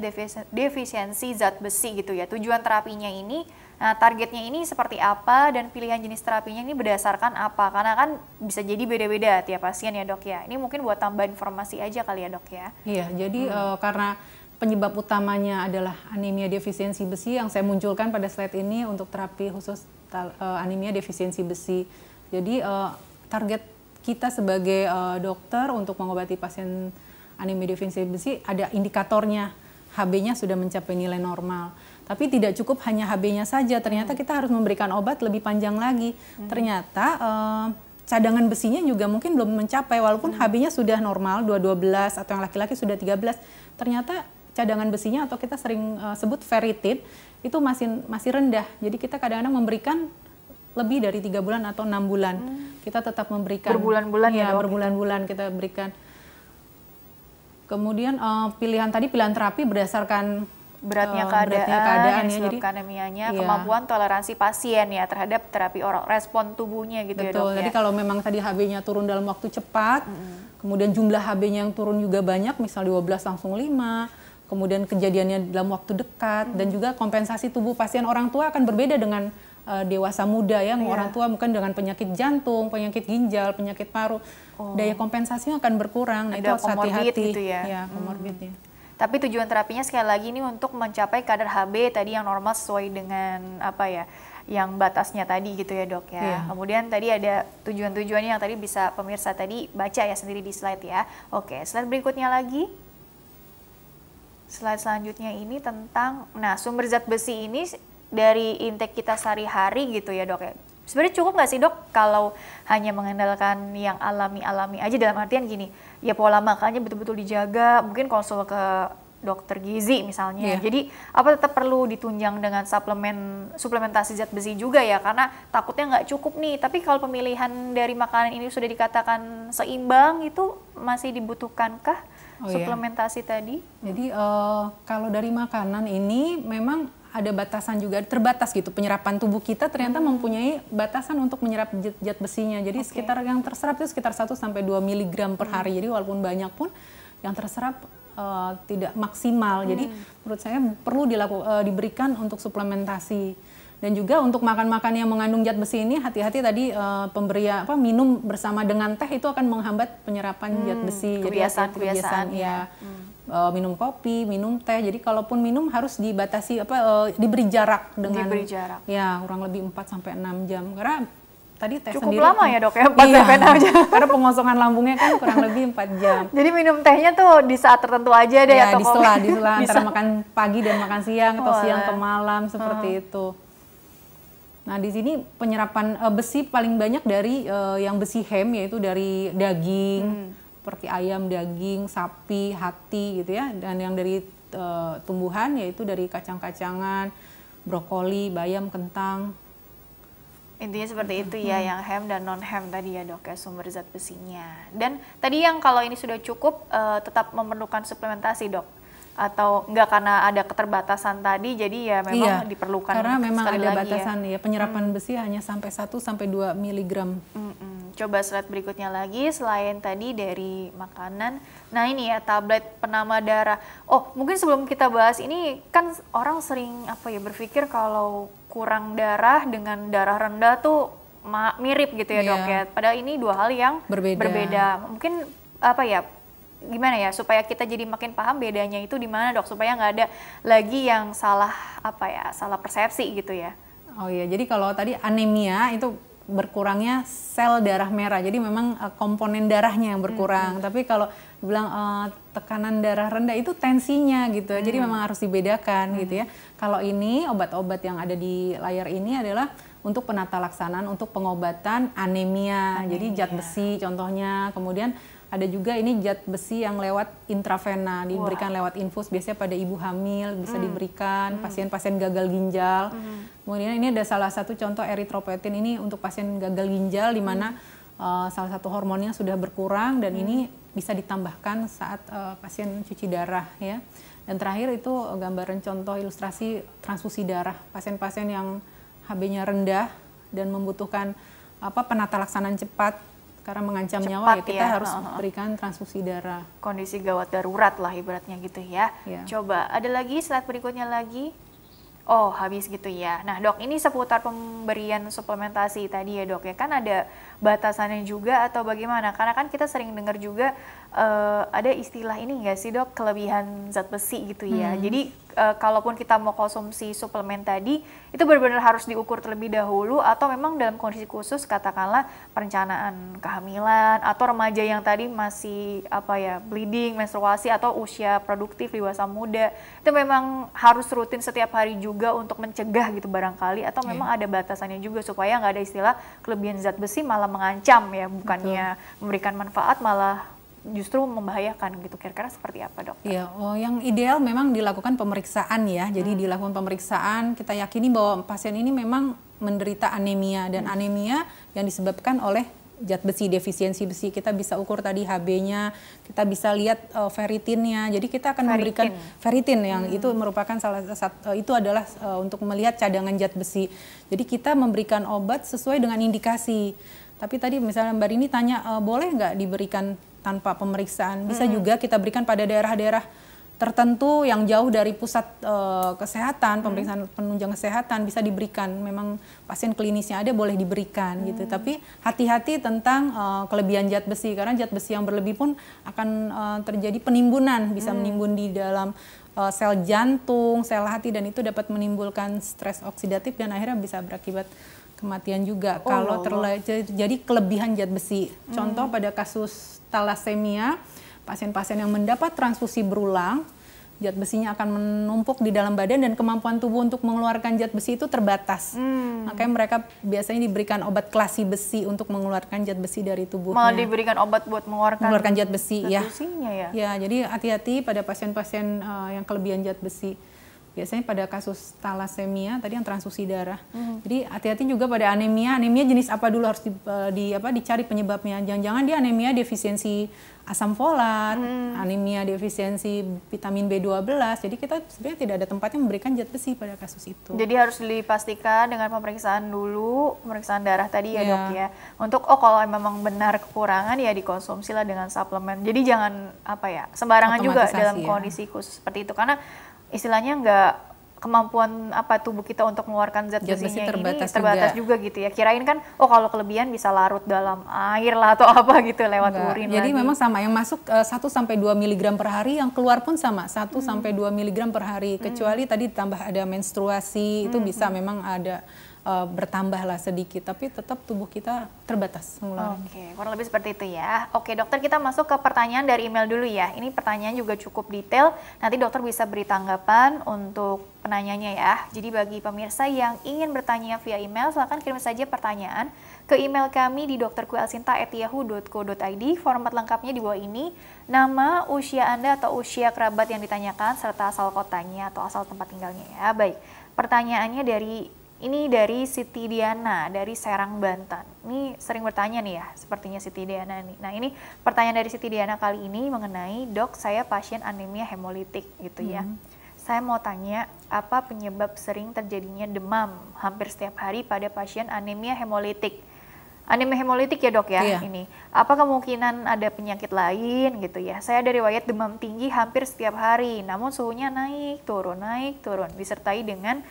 [SPEAKER 1] defisiensi zat besi gitu ya. Tujuan terapinya ini, nah targetnya ini seperti apa dan pilihan jenis terapinya ini berdasarkan apa? Karena kan bisa jadi beda-beda tiap pasien ya dok ya. Ini mungkin buat tambah informasi aja kali ya dok ya.
[SPEAKER 2] Iya, jadi hmm. uh, karena penyebab utamanya adalah anemia defisiensi besi yang saya munculkan pada slide ini untuk terapi khusus uh, anemia defisiensi besi. Jadi uh, target kita sebagai uh, dokter untuk mengobati pasien anemia defisiensi besi ada indikatornya HB-nya sudah mencapai nilai normal. Tapi tidak cukup hanya HB-nya saja, ternyata kita harus memberikan obat lebih panjang lagi. Hmm. Ternyata eh, cadangan besinya juga mungkin belum mencapai walaupun hmm. HB-nya sudah normal 212 atau yang laki-laki sudah 13. Ternyata cadangan besinya atau kita sering uh, sebut ferritin itu masih masih rendah. Jadi kita kadang-kadang memberikan lebih dari tiga bulan atau enam bulan. Hmm. Kita tetap memberikan berbulan-bulan ya, ya berbulan-bulan kita berikan Kemudian uh, pilihan tadi pilihan terapi berdasarkan beratnya eh, keadaan, beratnya ya, keadaan ya, jadi
[SPEAKER 1] anemianya, iya. kemampuan toleransi
[SPEAKER 2] pasien ya terhadap terapi oral, respon tubuhnya gitu ya, Betul. ya dok. Jadi ya? kalau memang tadi HB-nya turun dalam waktu cepat, mm -hmm. kemudian jumlah HB-nya yang turun juga banyak, misal 12 langsung 5, kemudian kejadiannya dalam waktu dekat, mm -hmm. dan juga kompensasi tubuh pasien orang tua akan berbeda dengan uh, dewasa muda ya, yeah. orang tua mungkin dengan penyakit jantung, penyakit ginjal, penyakit paru, oh. daya kompensasinya akan berkurang. Nah, itu harus hati-hati. Gitu ya, ya komorbidnya. Hmm.
[SPEAKER 1] Tapi tujuan terapinya sekali lagi ini untuk mencapai kadar HB tadi yang normal sesuai dengan apa ya, yang batasnya tadi gitu ya dok ya. Yeah. Kemudian tadi ada tujuan-tujuannya yang tadi bisa pemirsa tadi baca ya sendiri di slide ya. Oke, slide berikutnya lagi slide selanjutnya ini tentang nah sumber zat besi ini dari intake kita sehari-hari gitu ya dok ya. Sebenarnya cukup nggak sih dok kalau hanya mengandalkan yang alami-alami aja dalam artian gini, ya pola makannya betul-betul dijaga, mungkin konsul ke dokter gizi misalnya. Yeah. Jadi apa tetap perlu ditunjang dengan suplemen suplementasi zat besi juga ya karena takutnya nggak cukup nih. Tapi kalau pemilihan dari makanan ini sudah dikatakan
[SPEAKER 2] seimbang itu masih dibutuhkankah oh, iya. suplementasi yeah. tadi? Jadi uh, kalau dari makanan ini memang ada batasan juga terbatas gitu penyerapan tubuh kita ternyata hmm. mempunyai batasan untuk menyerap zat, besinya jadi okay. sekitar yang terserap itu sekitar 1 sampai dua mg per hmm. hari hmm. jadi walaupun banyak pun yang terserap uh, tidak maksimal hmm. jadi menurut saya perlu dilaku, uh, diberikan untuk suplementasi dan juga untuk makan-makan yang mengandung zat besi ini hati-hati tadi uh, pemberi apa minum bersama dengan teh itu akan menghambat penyerapan hmm, zat besi. Kebiasaan, Jadi kebiasaan, kebiasaan ya. Iya. Hmm. Uh, minum kopi, minum teh. Jadi kalaupun minum harus dibatasi apa uh, diberi jarak dengan diberi jarak. Ya, kurang lebih 4 sampai 6 jam. Karena tadi teh Cukup sendiri. lama ya dok ya, 4 iya, sampai 6 jam. Karena pengosongan lambungnya kan kurang lebih 4 jam.
[SPEAKER 1] Jadi minum tehnya tuh di saat tertentu aja deh ya, atau di setelah, di setelah antara makan
[SPEAKER 2] pagi dan makan siang atau siang ke malam seperti -huh. Hmm. itu. Nah, di sini penyerapan uh, besi paling banyak dari uh, yang besi hem yaitu dari daging hmm. seperti ayam, daging, sapi, hati gitu ya. Dan yang dari uh, tumbuhan yaitu dari kacang-kacangan, brokoli, bayam, kentang. Intinya seperti itu ya hmm. yang
[SPEAKER 1] hem dan non hem tadi ya dok ya
[SPEAKER 2] sumber zat besinya.
[SPEAKER 1] Dan tadi yang kalau ini sudah cukup uh, tetap memerlukan suplementasi dok atau enggak karena ada keterbatasan tadi jadi ya memang iya, diperlukan karena memang ada ya. batasan ya,
[SPEAKER 2] ya penyerapan hmm. besi hanya sampai 1 sampai 2 miligram. Hmm,
[SPEAKER 1] hmm. Coba slide berikutnya lagi selain tadi dari makanan. Nah, ini ya tablet penama darah. Oh, mungkin sebelum kita bahas ini kan orang sering apa ya berpikir kalau kurang darah dengan darah rendah tuh mirip gitu ya, yeah. Dok ya. Padahal ini dua hal yang berbeda. berbeda. Mungkin apa ya gimana ya supaya kita jadi makin paham bedanya itu di mana dok supaya nggak ada lagi yang salah apa ya salah persepsi gitu ya
[SPEAKER 2] oh iya jadi kalau tadi anemia itu berkurangnya sel darah merah jadi memang eh, komponen darahnya yang berkurang hmm. tapi kalau bilang uh, eh, tekanan darah rendah itu tensinya gitu hmm. jadi mm. memang harus dibedakan hmm. gitu ya kalau ini obat-obat yang ada di layar ini adalah untuk penata laksanaan untuk pengobatan anemia, anemia. jadi zat besi contohnya kemudian ada juga ini zat besi yang lewat intravena diberikan Wah. lewat infus biasanya pada ibu hamil bisa hmm. diberikan hmm. pasien-pasien gagal ginjal hmm. kemudian ini ada salah satu contoh eritropoietin ini untuk pasien gagal ginjal di mana Uh, salah satu hormonnya sudah berkurang dan hmm. ini bisa ditambahkan saat uh, pasien cuci darah ya. Dan terakhir itu gambaran contoh ilustrasi transfusi darah pasien-pasien yang HB-nya rendah dan membutuhkan apa penata laksanaan cepat karena mengancam Cepat nyawa ya kita ya. harus uh-huh. berikan transfusi darah.
[SPEAKER 1] Kondisi gawat darurat lah ibaratnya gitu ya. Yeah. Coba ada lagi slide berikutnya lagi. Oh, habis gitu ya. Nah, Dok, ini seputar pemberian suplementasi tadi ya, Dok. Ya kan ada batasannya juga atau bagaimana? Karena kan kita sering dengar juga uh, ada istilah ini enggak sih, Dok, kelebihan zat besi gitu ya. Hmm. Jadi uh, kalaupun kita mau konsumsi suplemen tadi itu benar-benar harus diukur terlebih dahulu atau memang dalam kondisi khusus katakanlah perencanaan kehamilan atau remaja yang tadi masih apa ya bleeding menstruasi atau usia produktif dewasa muda itu memang harus rutin setiap hari juga untuk mencegah gitu barangkali atau iya. memang yeah. ada batasannya juga supaya nggak ada istilah kelebihan zat besi malah mengancam ya bukannya Betul. memberikan manfaat malah justru membahayakan gitu kira-kira seperti apa dok?
[SPEAKER 2] Iya, oh yang ideal memang dilakukan pemeriksaan ya. Jadi hmm. dilakukan pemeriksaan kita yakini bahwa pasien ini memang menderita anemia dan hmm. anemia yang disebabkan oleh zat besi defisiensi besi kita bisa ukur tadi Hb-nya kita bisa lihat uh, ferritinnya. jadi kita akan ferritin. memberikan ferritin yang hmm. itu merupakan salah satu uh, eh, itu adalah uh, untuk melihat cadangan zat besi jadi kita memberikan obat sesuai dengan indikasi tapi tadi misalnya mbak Rini tanya e, boleh nggak diberikan tanpa pemeriksaan. Bisa hmm. juga kita berikan pada daerah-daerah tertentu yang jauh dari pusat uh, kesehatan, pemeriksaan hmm. penunjang kesehatan bisa diberikan. Memang pasien klinisnya ada boleh diberikan hmm. gitu. Tapi hati-hati tentang uh, kelebihan zat besi karena zat besi yang berlebih pun akan uh, terjadi penimbunan, bisa hmm. menimbun di dalam sel jantung, sel hati dan itu dapat menimbulkan stres oksidatif dan akhirnya bisa berakibat kematian juga oh, kalau terjadi kelebihan zat besi. Hmm. Contoh pada kasus talasemia, pasien-pasien yang mendapat transfusi berulang, zat besinya akan menumpuk di dalam badan dan kemampuan tubuh untuk mengeluarkan zat besi itu terbatas. Hmm. Makanya mereka biasanya diberikan obat klasi besi untuk mengeluarkan zat besi dari tubuhnya Malah diberikan
[SPEAKER 1] obat buat mengeluarkan, mengeluarkan zat besi ya. ya. Ya,
[SPEAKER 2] jadi hati-hati pada pasien-pasien uh, yang kelebihan zat besi biasanya pada kasus talasemia tadi yang transfusi darah. Hmm. Jadi hati-hati juga pada anemia. Anemia jenis apa dulu harus di, e, di apa dicari penyebabnya. Jangan-jangan dia anemia defisiensi asam folat, hmm. anemia defisiensi vitamin B12. Jadi kita sebenarnya tidak ada tempatnya memberikan zat besi pada kasus itu. Jadi
[SPEAKER 1] harus dipastikan dengan pemeriksaan dulu, pemeriksaan darah tadi ya yeah. dok ya. Untuk oh kalau memang benar kekurangan ya dikonsumsilah dengan suplemen. Jadi jangan apa ya sembarangan juga dalam ya. kondisi khusus seperti itu karena istilahnya nggak kemampuan apa tubuh kita untuk mengeluarkan zat besinya terbatas ini terbatas juga. juga gitu ya. Kirain kan oh kalau kelebihan bisa larut dalam air lah atau apa gitu lewat Enggak. urin. Jadi lagi. memang
[SPEAKER 2] sama yang masuk uh, eh, 1 sampai 2 mg per hari, yang keluar pun sama 1 hmm. sampai 2 mg per hari. Hmm. Kecuali hmm. tadi tambah ada menstruasi hmm. itu bisa hmm. memang ada uh, bertambahlah sedikit, tapi tetap tubuh kita terbatas Oke,
[SPEAKER 1] okay, kurang lebih seperti itu ya. Oke, dokter kita masuk ke pertanyaan dari email dulu ya. Ini pertanyaan juga cukup detail. Nanti dokter bisa beri tanggapan untuk penanyanya ya. Jadi bagi pemirsa yang ingin bertanya via email, silahkan kirim saja pertanyaan ke email kami di drkuelsinta@yahoo.co.id. Format lengkapnya di bawah ini. Nama, usia Anda atau usia kerabat yang ditanyakan serta asal kotanya atau asal tempat tinggalnya ya. Baik. Pertanyaannya dari ini dari Siti Diana dari Serang Banten. Ini sering bertanya nih ya, sepertinya Siti Diana nih. Nah ini pertanyaan dari Siti Diana kali ini mengenai dok saya pasien anemia hemolitik gitu ya. Hmm. Saya mau tanya apa penyebab sering terjadinya demam hampir setiap hari pada pasien anemia hemolitik? anemia hemolitik ya dok ya iya. ini. Apa kemungkinan ada penyakit lain gitu ya? Saya dari riwayat demam tinggi hampir setiap hari, namun suhunya naik turun naik turun disertai dengan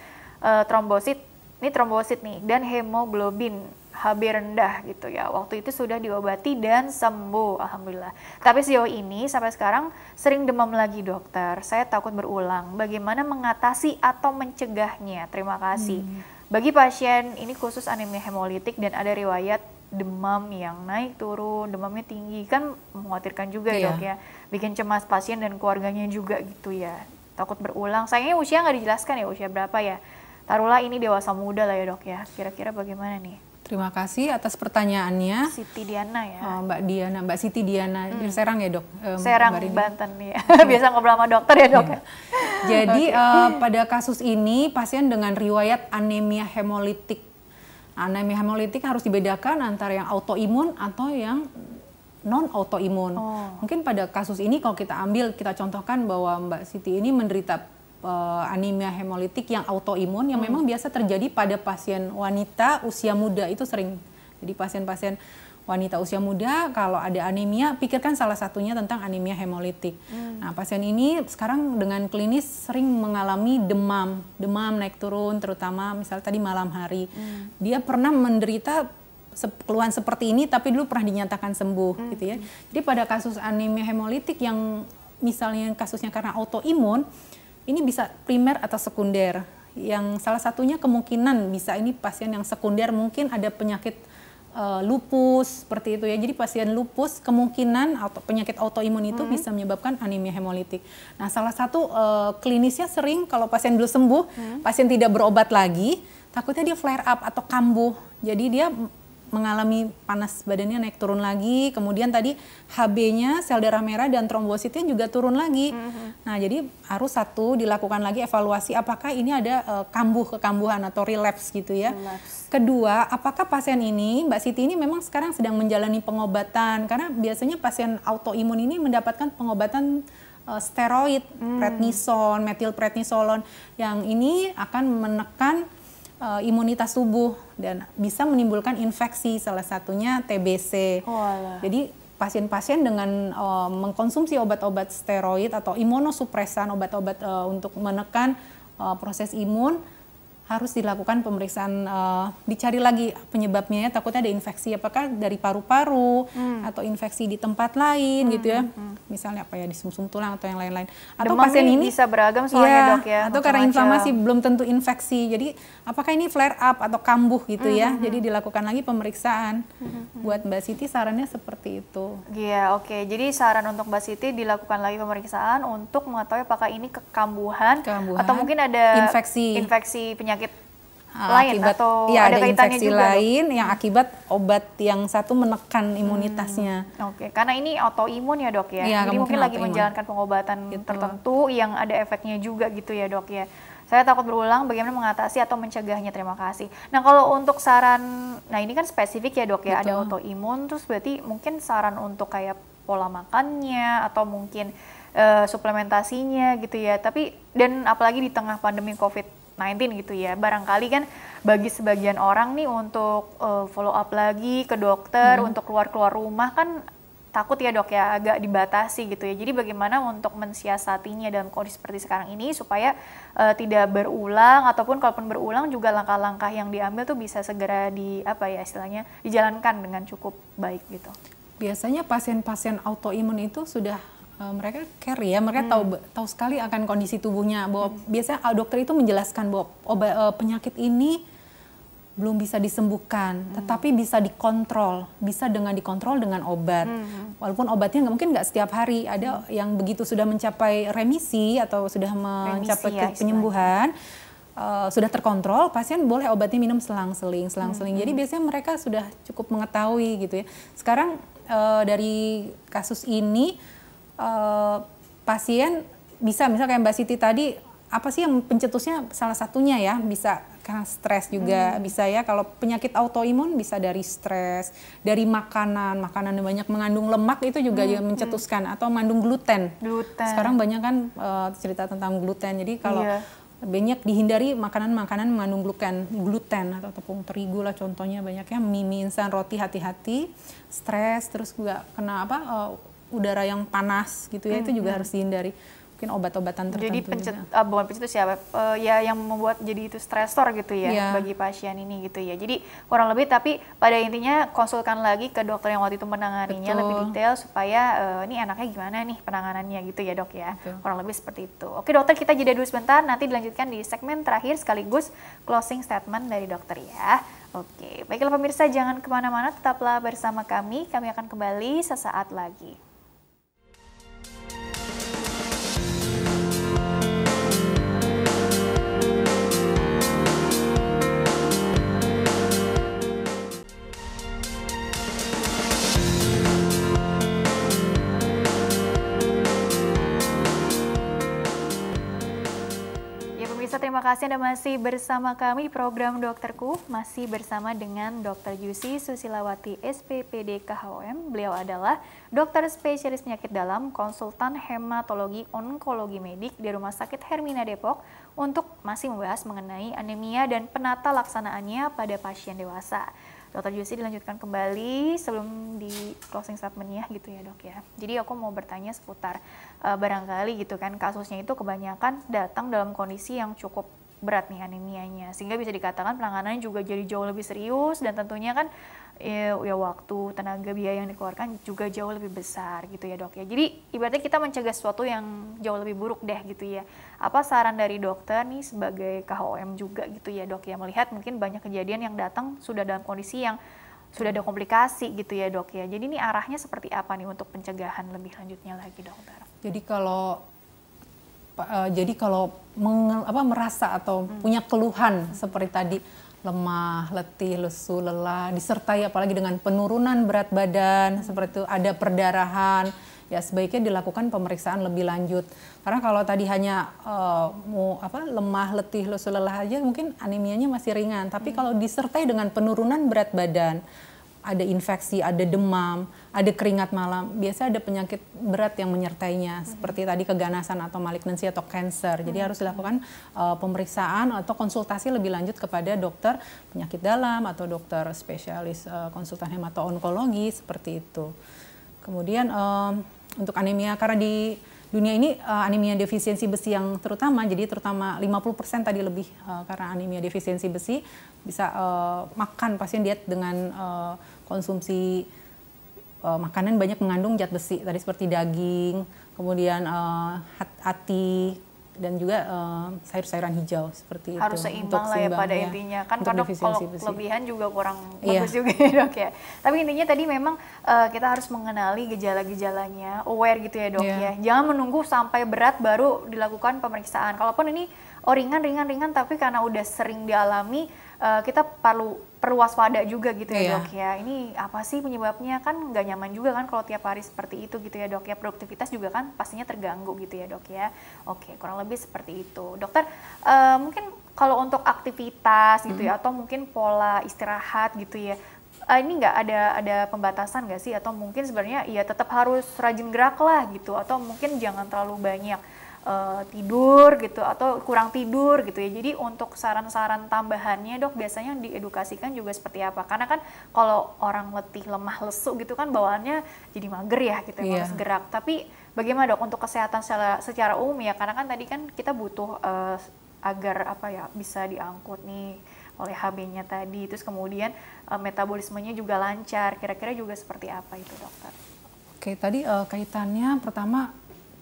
[SPEAKER 1] uh, trombosit ini trombosit nih dan hemoglobin HB rendah gitu ya. Waktu itu sudah diobati dan sembuh, alhamdulillah. Tapi sejauh ini sampai sekarang sering demam lagi dokter. Saya takut berulang. Bagaimana mengatasi atau mencegahnya? Terima kasih. Hmm. Bagi pasien ini khusus anemia hemolitik dan ada riwayat demam yang naik turun, demamnya tinggi kan mengkhawatirkan juga iya. dok ya, bikin cemas pasien dan keluarganya juga gitu ya. Takut berulang. Sayangnya usia nggak dijelaskan ya usia berapa ya taruhlah ini dewasa muda lah ya dok ya. Kira-kira bagaimana nih?
[SPEAKER 2] Terima kasih atas pertanyaannya. Siti Diana ya. Oh, Mbak Diana, Mbak Siti Diana hmm. Serang ya dok. Um, Serang di Banten ya. Biasa ngobrol sama dokter ya dok. Iya. Ya.
[SPEAKER 1] Jadi okay. uh, eh,
[SPEAKER 2] pada kasus ini pasien dengan riwayat anemia hemolitik. Anemia hemolitik harus dibedakan antara yang autoimun atau yang non autoimun. Oh. Mungkin pada kasus ini kalau kita ambil kita contohkan bahwa Mbak Siti ini menderita uh, anemia hemolitik yang autoimun yang hmm. memang biasa terjadi pada pasien wanita usia muda itu sering. Jadi pasien-pasien wanita usia muda kalau ada anemia pikirkan salah satunya tentang anemia hemolitik. Hmm. Nah, pasien ini sekarang dengan klinis sering mengalami demam, demam naik turun terutama misal tadi malam hari. Hmm. Dia pernah menderita keluhan seperti ini tapi dulu pernah dinyatakan sembuh hmm. gitu ya. Jadi pada kasus anemia hemolitik yang misalnya kasusnya karena autoimun ini bisa primer atau sekunder. Yang salah satunya kemungkinan bisa ini pasien yang sekunder mungkin ada penyakit uh, lupus seperti itu ya. Jadi pasien lupus kemungkinan atau penyakit autoimun itu hmm. bisa menyebabkan anemia hemolitik. Nah, salah satu uh, klinisnya sering kalau pasien belum sembuh, hmm. pasien tidak berobat lagi, takutnya dia flare up atau kambuh. Jadi dia mengalami panas badannya naik turun lagi, kemudian tadi HB-nya sel darah merah dan trombositnya juga turun lagi. Mm -hmm. Nah, jadi harus satu dilakukan lagi evaluasi apakah ini ada uh, eh, kambuh kekambuhan atau relapse gitu ya. Relapse. Kedua, apakah pasien ini Mbak Siti ini memang sekarang sedang menjalani pengobatan karena biasanya pasien autoimun ini mendapatkan pengobatan uh, steroid, mm. prednison, metilprednisolon yang ini akan menekan uh, imunitas tubuh dan bisa menimbulkan infeksi salah satunya TBC. Oh, Jadi pasien-pasien dengan uh, mengkonsumsi obat-obat steroid atau imunosupresan obat-obat uh, untuk menekan uh, proses imun harus dilakukan pemeriksaan uh, dicari lagi penyebabnya ya. takutnya ada infeksi apakah dari paru-paru hmm. atau infeksi di tempat lain hmm, gitu ya hmm, hmm, hmm. misalnya apa ya di sumsum -sum tulang atau yang lain-lain atau Demam pasien ini bisa beragam soalnya ya, dok ya atau karena inflamasi belum tentu infeksi jadi apakah ini flare up atau kambuh gitu hmm, ya hmm. hmm. jadi dilakukan lagi pemeriksaan hmm, buat mbak Siti sarannya seperti itu
[SPEAKER 1] iya oke okay. jadi saran untuk mbak Siti dilakukan lagi pemeriksaan untuk mengetahui apakah ini kekambuhan kekambuhan
[SPEAKER 2] atau mungkin ada infeksi
[SPEAKER 1] infeksi penyakit penyakit ah, lain akibat, atau ya, ada, ada kaitannya infeksi juga lain
[SPEAKER 2] dok? yang akibat obat yang satu menekan hmm, imunitasnya. Hmm, Oke, okay.
[SPEAKER 1] karena ini autoimun ya dok ya. ya Jadi mungkin, lagi menjalankan pengobatan gitu. tertentu yang ada efeknya juga gitu ya dok ya. Saya takut berulang bagaimana mengatasi atau mencegahnya. Terima kasih. Nah, kalau untuk saran nah ini kan spesifik ya dok ya, Betul. ada autoimun terus berarti mungkin saran untuk kayak pola makannya atau mungkin uh, suplementasinya gitu ya. Tapi dan apalagi di tengah pandemi Covid 19 gitu ya. Barangkali kan bagi sebagian orang nih untuk uh, follow up lagi ke dokter, hmm. untuk keluar-keluar rumah kan takut ya dok ya agak dibatasi gitu ya. Jadi bagaimana untuk mensiasatinya dalam kondisi seperti sekarang ini supaya uh, tidak berulang ataupun kalaupun berulang juga langkah-langkah yang diambil tuh bisa segera di apa ya istilahnya dijalankan dengan cukup baik gitu.
[SPEAKER 2] Biasanya pasien-pasien autoimun itu sudah Eh, mereka care ya, mereka hmm. tahu tahu sekali akan kondisi tubuhnya. Bahwa hmm. biasanya ah, dokter itu menjelaskan bahwa oba, uh, penyakit ini belum bisa disembuhkan, hmm. tetapi bisa dikontrol, bisa dengan dikontrol dengan obat. Hmm. Walaupun obatnya nggak mungkin nggak setiap hari, ada hmm. yang begitu sudah mencapai remisi atau sudah mencapai remisi, ya penyembuhan. Istilahnya. Uh, eh, sudah terkontrol, pasien boleh obatnya minum selang-seling, selang-seling. Hmm. Jadi biasanya mereka sudah cukup mengetahui gitu ya. Sekarang uh, dari kasus ini Eh, pasien bisa misalnya kayak Mbak Siti tadi apa sih yang pencetusnya salah satunya ya bisa karena stres juga hmm. bisa ya kalau penyakit autoimun bisa dari stres dari makanan makanan yang banyak mengandung lemak itu juga, hmm. hmm. mencetuskan atau mengandung gluten. gluten sekarang banyak kan uh, cerita tentang gluten jadi kalau yeah. banyak dihindari makanan-makanan mengandung gluten gluten atau tepung terigu lah contohnya banyaknya mie, mie instan roti hati-hati stres terus juga kena apa eh, udara yang panas gitu ya hmm. itu juga hmm. harus dihindari mungkin obat-obatan tertentu. Jadi pencet, juga.
[SPEAKER 1] Uh, bukan pencetus ya, uh, eh, ya yang membuat jadi itu stresor gitu ya yeah. bagi pasien ini gitu ya. Jadi kurang lebih tapi pada intinya konsulkan lagi ke dokter yang waktu itu menanganinya Betul. lebih detail supaya uh, ini enaknya gimana nih penanganannya gitu ya dok ya. Betul. Kurang lebih seperti itu. Oke dokter kita jeda dulu sebentar, nanti dilanjutkan di segmen terakhir sekaligus closing statement dari dokter ya. Oke, baiklah pemirsa jangan kemana-mana, tetaplah bersama kami. Kami akan kembali sesaat lagi. terima kasih Anda masih bersama kami program Dokterku masih bersama dengan Dr. Yusi Susilawati SPPD KHOM. Beliau adalah dokter spesialis penyakit dalam, konsultan hematologi onkologi medik di Rumah Sakit Hermina Depok untuk masih membahas mengenai anemia dan penata laksanaannya pada pasien dewasa. Dokter Jusi dilanjutkan kembali sebelum di closing statementnya gitu ya dok ya. Jadi aku mau bertanya seputar uh, barangkali gitu kan kasusnya itu kebanyakan datang dalam kondisi yang cukup berat nih anemianya sehingga bisa dikatakan penanganannya juga jadi jauh lebih serius dan tentunya kan ya, ya waktu tenaga biaya yang dikeluarkan juga jauh lebih besar gitu ya dok ya jadi ibaratnya kita mencegah sesuatu yang jauh lebih buruk deh gitu ya apa saran dari dokter nih sebagai KHOM juga gitu ya dok ya melihat mungkin banyak kejadian yang datang sudah dalam kondisi yang sudah ada komplikasi gitu ya dok ya. Jadi ini arahnya seperti apa nih untuk
[SPEAKER 2] pencegahan lebih lanjutnya lagi dokter? Jadi kalau eh, jadi kalau meng, apa, merasa atau hmm. punya keluhan hmm. seperti tadi lemah, letih, lesu, lelah, disertai apalagi dengan penurunan berat badan seperti itu ada perdarahan ya sebaiknya dilakukan pemeriksaan lebih lanjut. Karena kalau tadi hanya uh, eh, mau apa lemah, letih, lesu lelah aja mungkin anemianya masih ringan. Tapi hmm. kalau disertai dengan penurunan berat badan, ada infeksi, ada demam, ada keringat malam, biasanya ada penyakit berat yang menyertainya hmm. seperti tadi keganasan atau malignansi atau kanker. Jadi hmm. harus dilakukan uh, pemeriksaan atau konsultasi lebih lanjut kepada dokter penyakit dalam atau dokter spesialis uh, konsultan hemato-onkologi seperti itu. Kemudian um, untuk anemia karena di dunia ini uh, anemia defisiensi besi yang terutama jadi terutama 50% tadi lebih uh, karena anemia defisiensi besi bisa uh, makan pasien diet dengan uh, konsumsi uh, makanan banyak mengandung zat besi tadi seperti daging kemudian uh, hati dan juga uh, sayur-sayuran hijau seperti Harus itu. Harus seimbang lah ya pada ya. intinya. Kan kadang kalau kelebihan
[SPEAKER 1] juga kurang iya. bagus juga ya dok ya. Tapi intinya tadi memang uh, kita harus mengenali gejala-gejalanya, aware gitu ya dok yeah. ya. Jangan menunggu sampai berat baru dilakukan pemeriksaan. Kalaupun ini oh ringan ringan ringan tapi karena udah sering dialami uh, kita perlu perlu waspada juga gitu ya iya. dok ya. Ini apa sih penyebabnya kan nggak nyaman juga kan kalau tiap hari seperti itu gitu ya dok ya. Produktivitas juga kan pastinya terganggu gitu ya dok ya. Oke kurang lebih seperti itu. Dokter uh, mungkin kalau untuk aktivitas gitu -hmm. ya mm-hmm. atau mungkin pola istirahat gitu ya. Uh, ini nggak ada ada pembatasan nggak sih atau mungkin sebenarnya ya tetap harus rajin gerak lah gitu atau mungkin jangan terlalu banyak uh, tidur gitu atau kurang tidur gitu ya. Jadi untuk saran-saran tambahannya dok biasanya diedukasikan juga seperti apa? Karena kan kalau orang letih, lemah, lesu gitu kan bawaannya jadi mager ya gitu yeah. Ya, iya. harus gerak. Tapi bagaimana dok untuk kesehatan secara, secara umum ya? Karena kan tadi kan kita butuh uh, agar apa ya bisa diangkut nih oleh HB-nya tadi. Terus kemudian uh, metabolismenya juga lancar. Kira-kira juga seperti apa itu dokter?
[SPEAKER 2] Oke, tadi uh, kaitannya pertama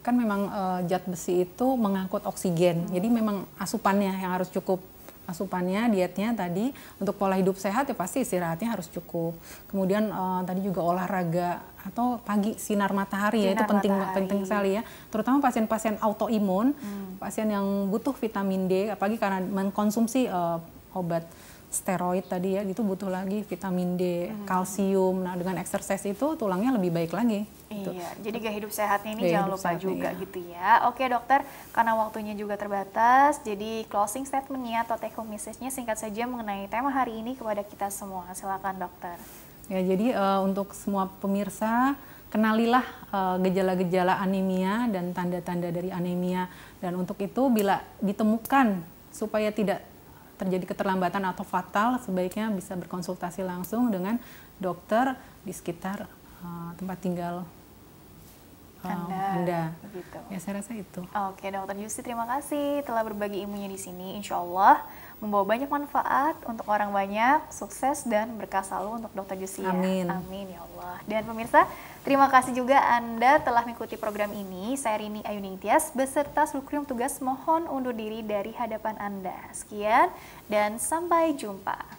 [SPEAKER 2] kan memang uh, zat besi itu mengangkut oksigen. Hmm. Jadi memang asupannya yang harus cukup asupannya, dietnya tadi untuk pola hidup sehat ya pasti istirahatnya harus cukup. Kemudian uh, tadi juga olahraga atau pagi sinar matahari sinar ya itu penting matahari. penting sekali ya. Terutama pasien-pasien autoimun, hmm. pasien yang butuh vitamin D apalagi karena mengkonsumsi uh, obat steroid tadi ya gitu butuh lagi vitamin D, hmm. kalsium. Nah, dengan exercise itu tulangnya lebih baik lagi. Gitu. Iya,
[SPEAKER 1] jadi gaya hidup sehat ini gaya jangan lupa juga iya. gitu ya. Oke, dokter, karena waktunya juga terbatas, jadi closing statementnya atau take home message-nya singkat saja mengenai tema hari ini kepada kita semua. Silakan, dokter.
[SPEAKER 2] Ya, jadi uh, untuk semua pemirsa kenalilah eh, gejala-gejala uh, anemia dan tanda-tanda dari anemia dan untuk itu bila ditemukan supaya tidak terjadi keterlambatan atau fatal, sebaiknya bisa berkonsultasi langsung dengan dokter di sekitar uh, tempat tinggal Anda. Uh, eh, Anda.
[SPEAKER 1] anda. Ya saya rasa itu. Oke dokter Yusi, terima kasih telah berbagi ilmunya di sini. Insya Allah membawa banyak manfaat untuk orang banyak, sukses dan berkah selalu untuk dokter Yusti. Ya. Amin. Ya. Amin ya Allah. Dan pemirsa Terima kasih juga Anda telah mengikuti program ini. Saya Rini Ayuning Tias beserta seluruh tugas mohon undur diri dari hadapan Anda. Sekian dan sampai jumpa.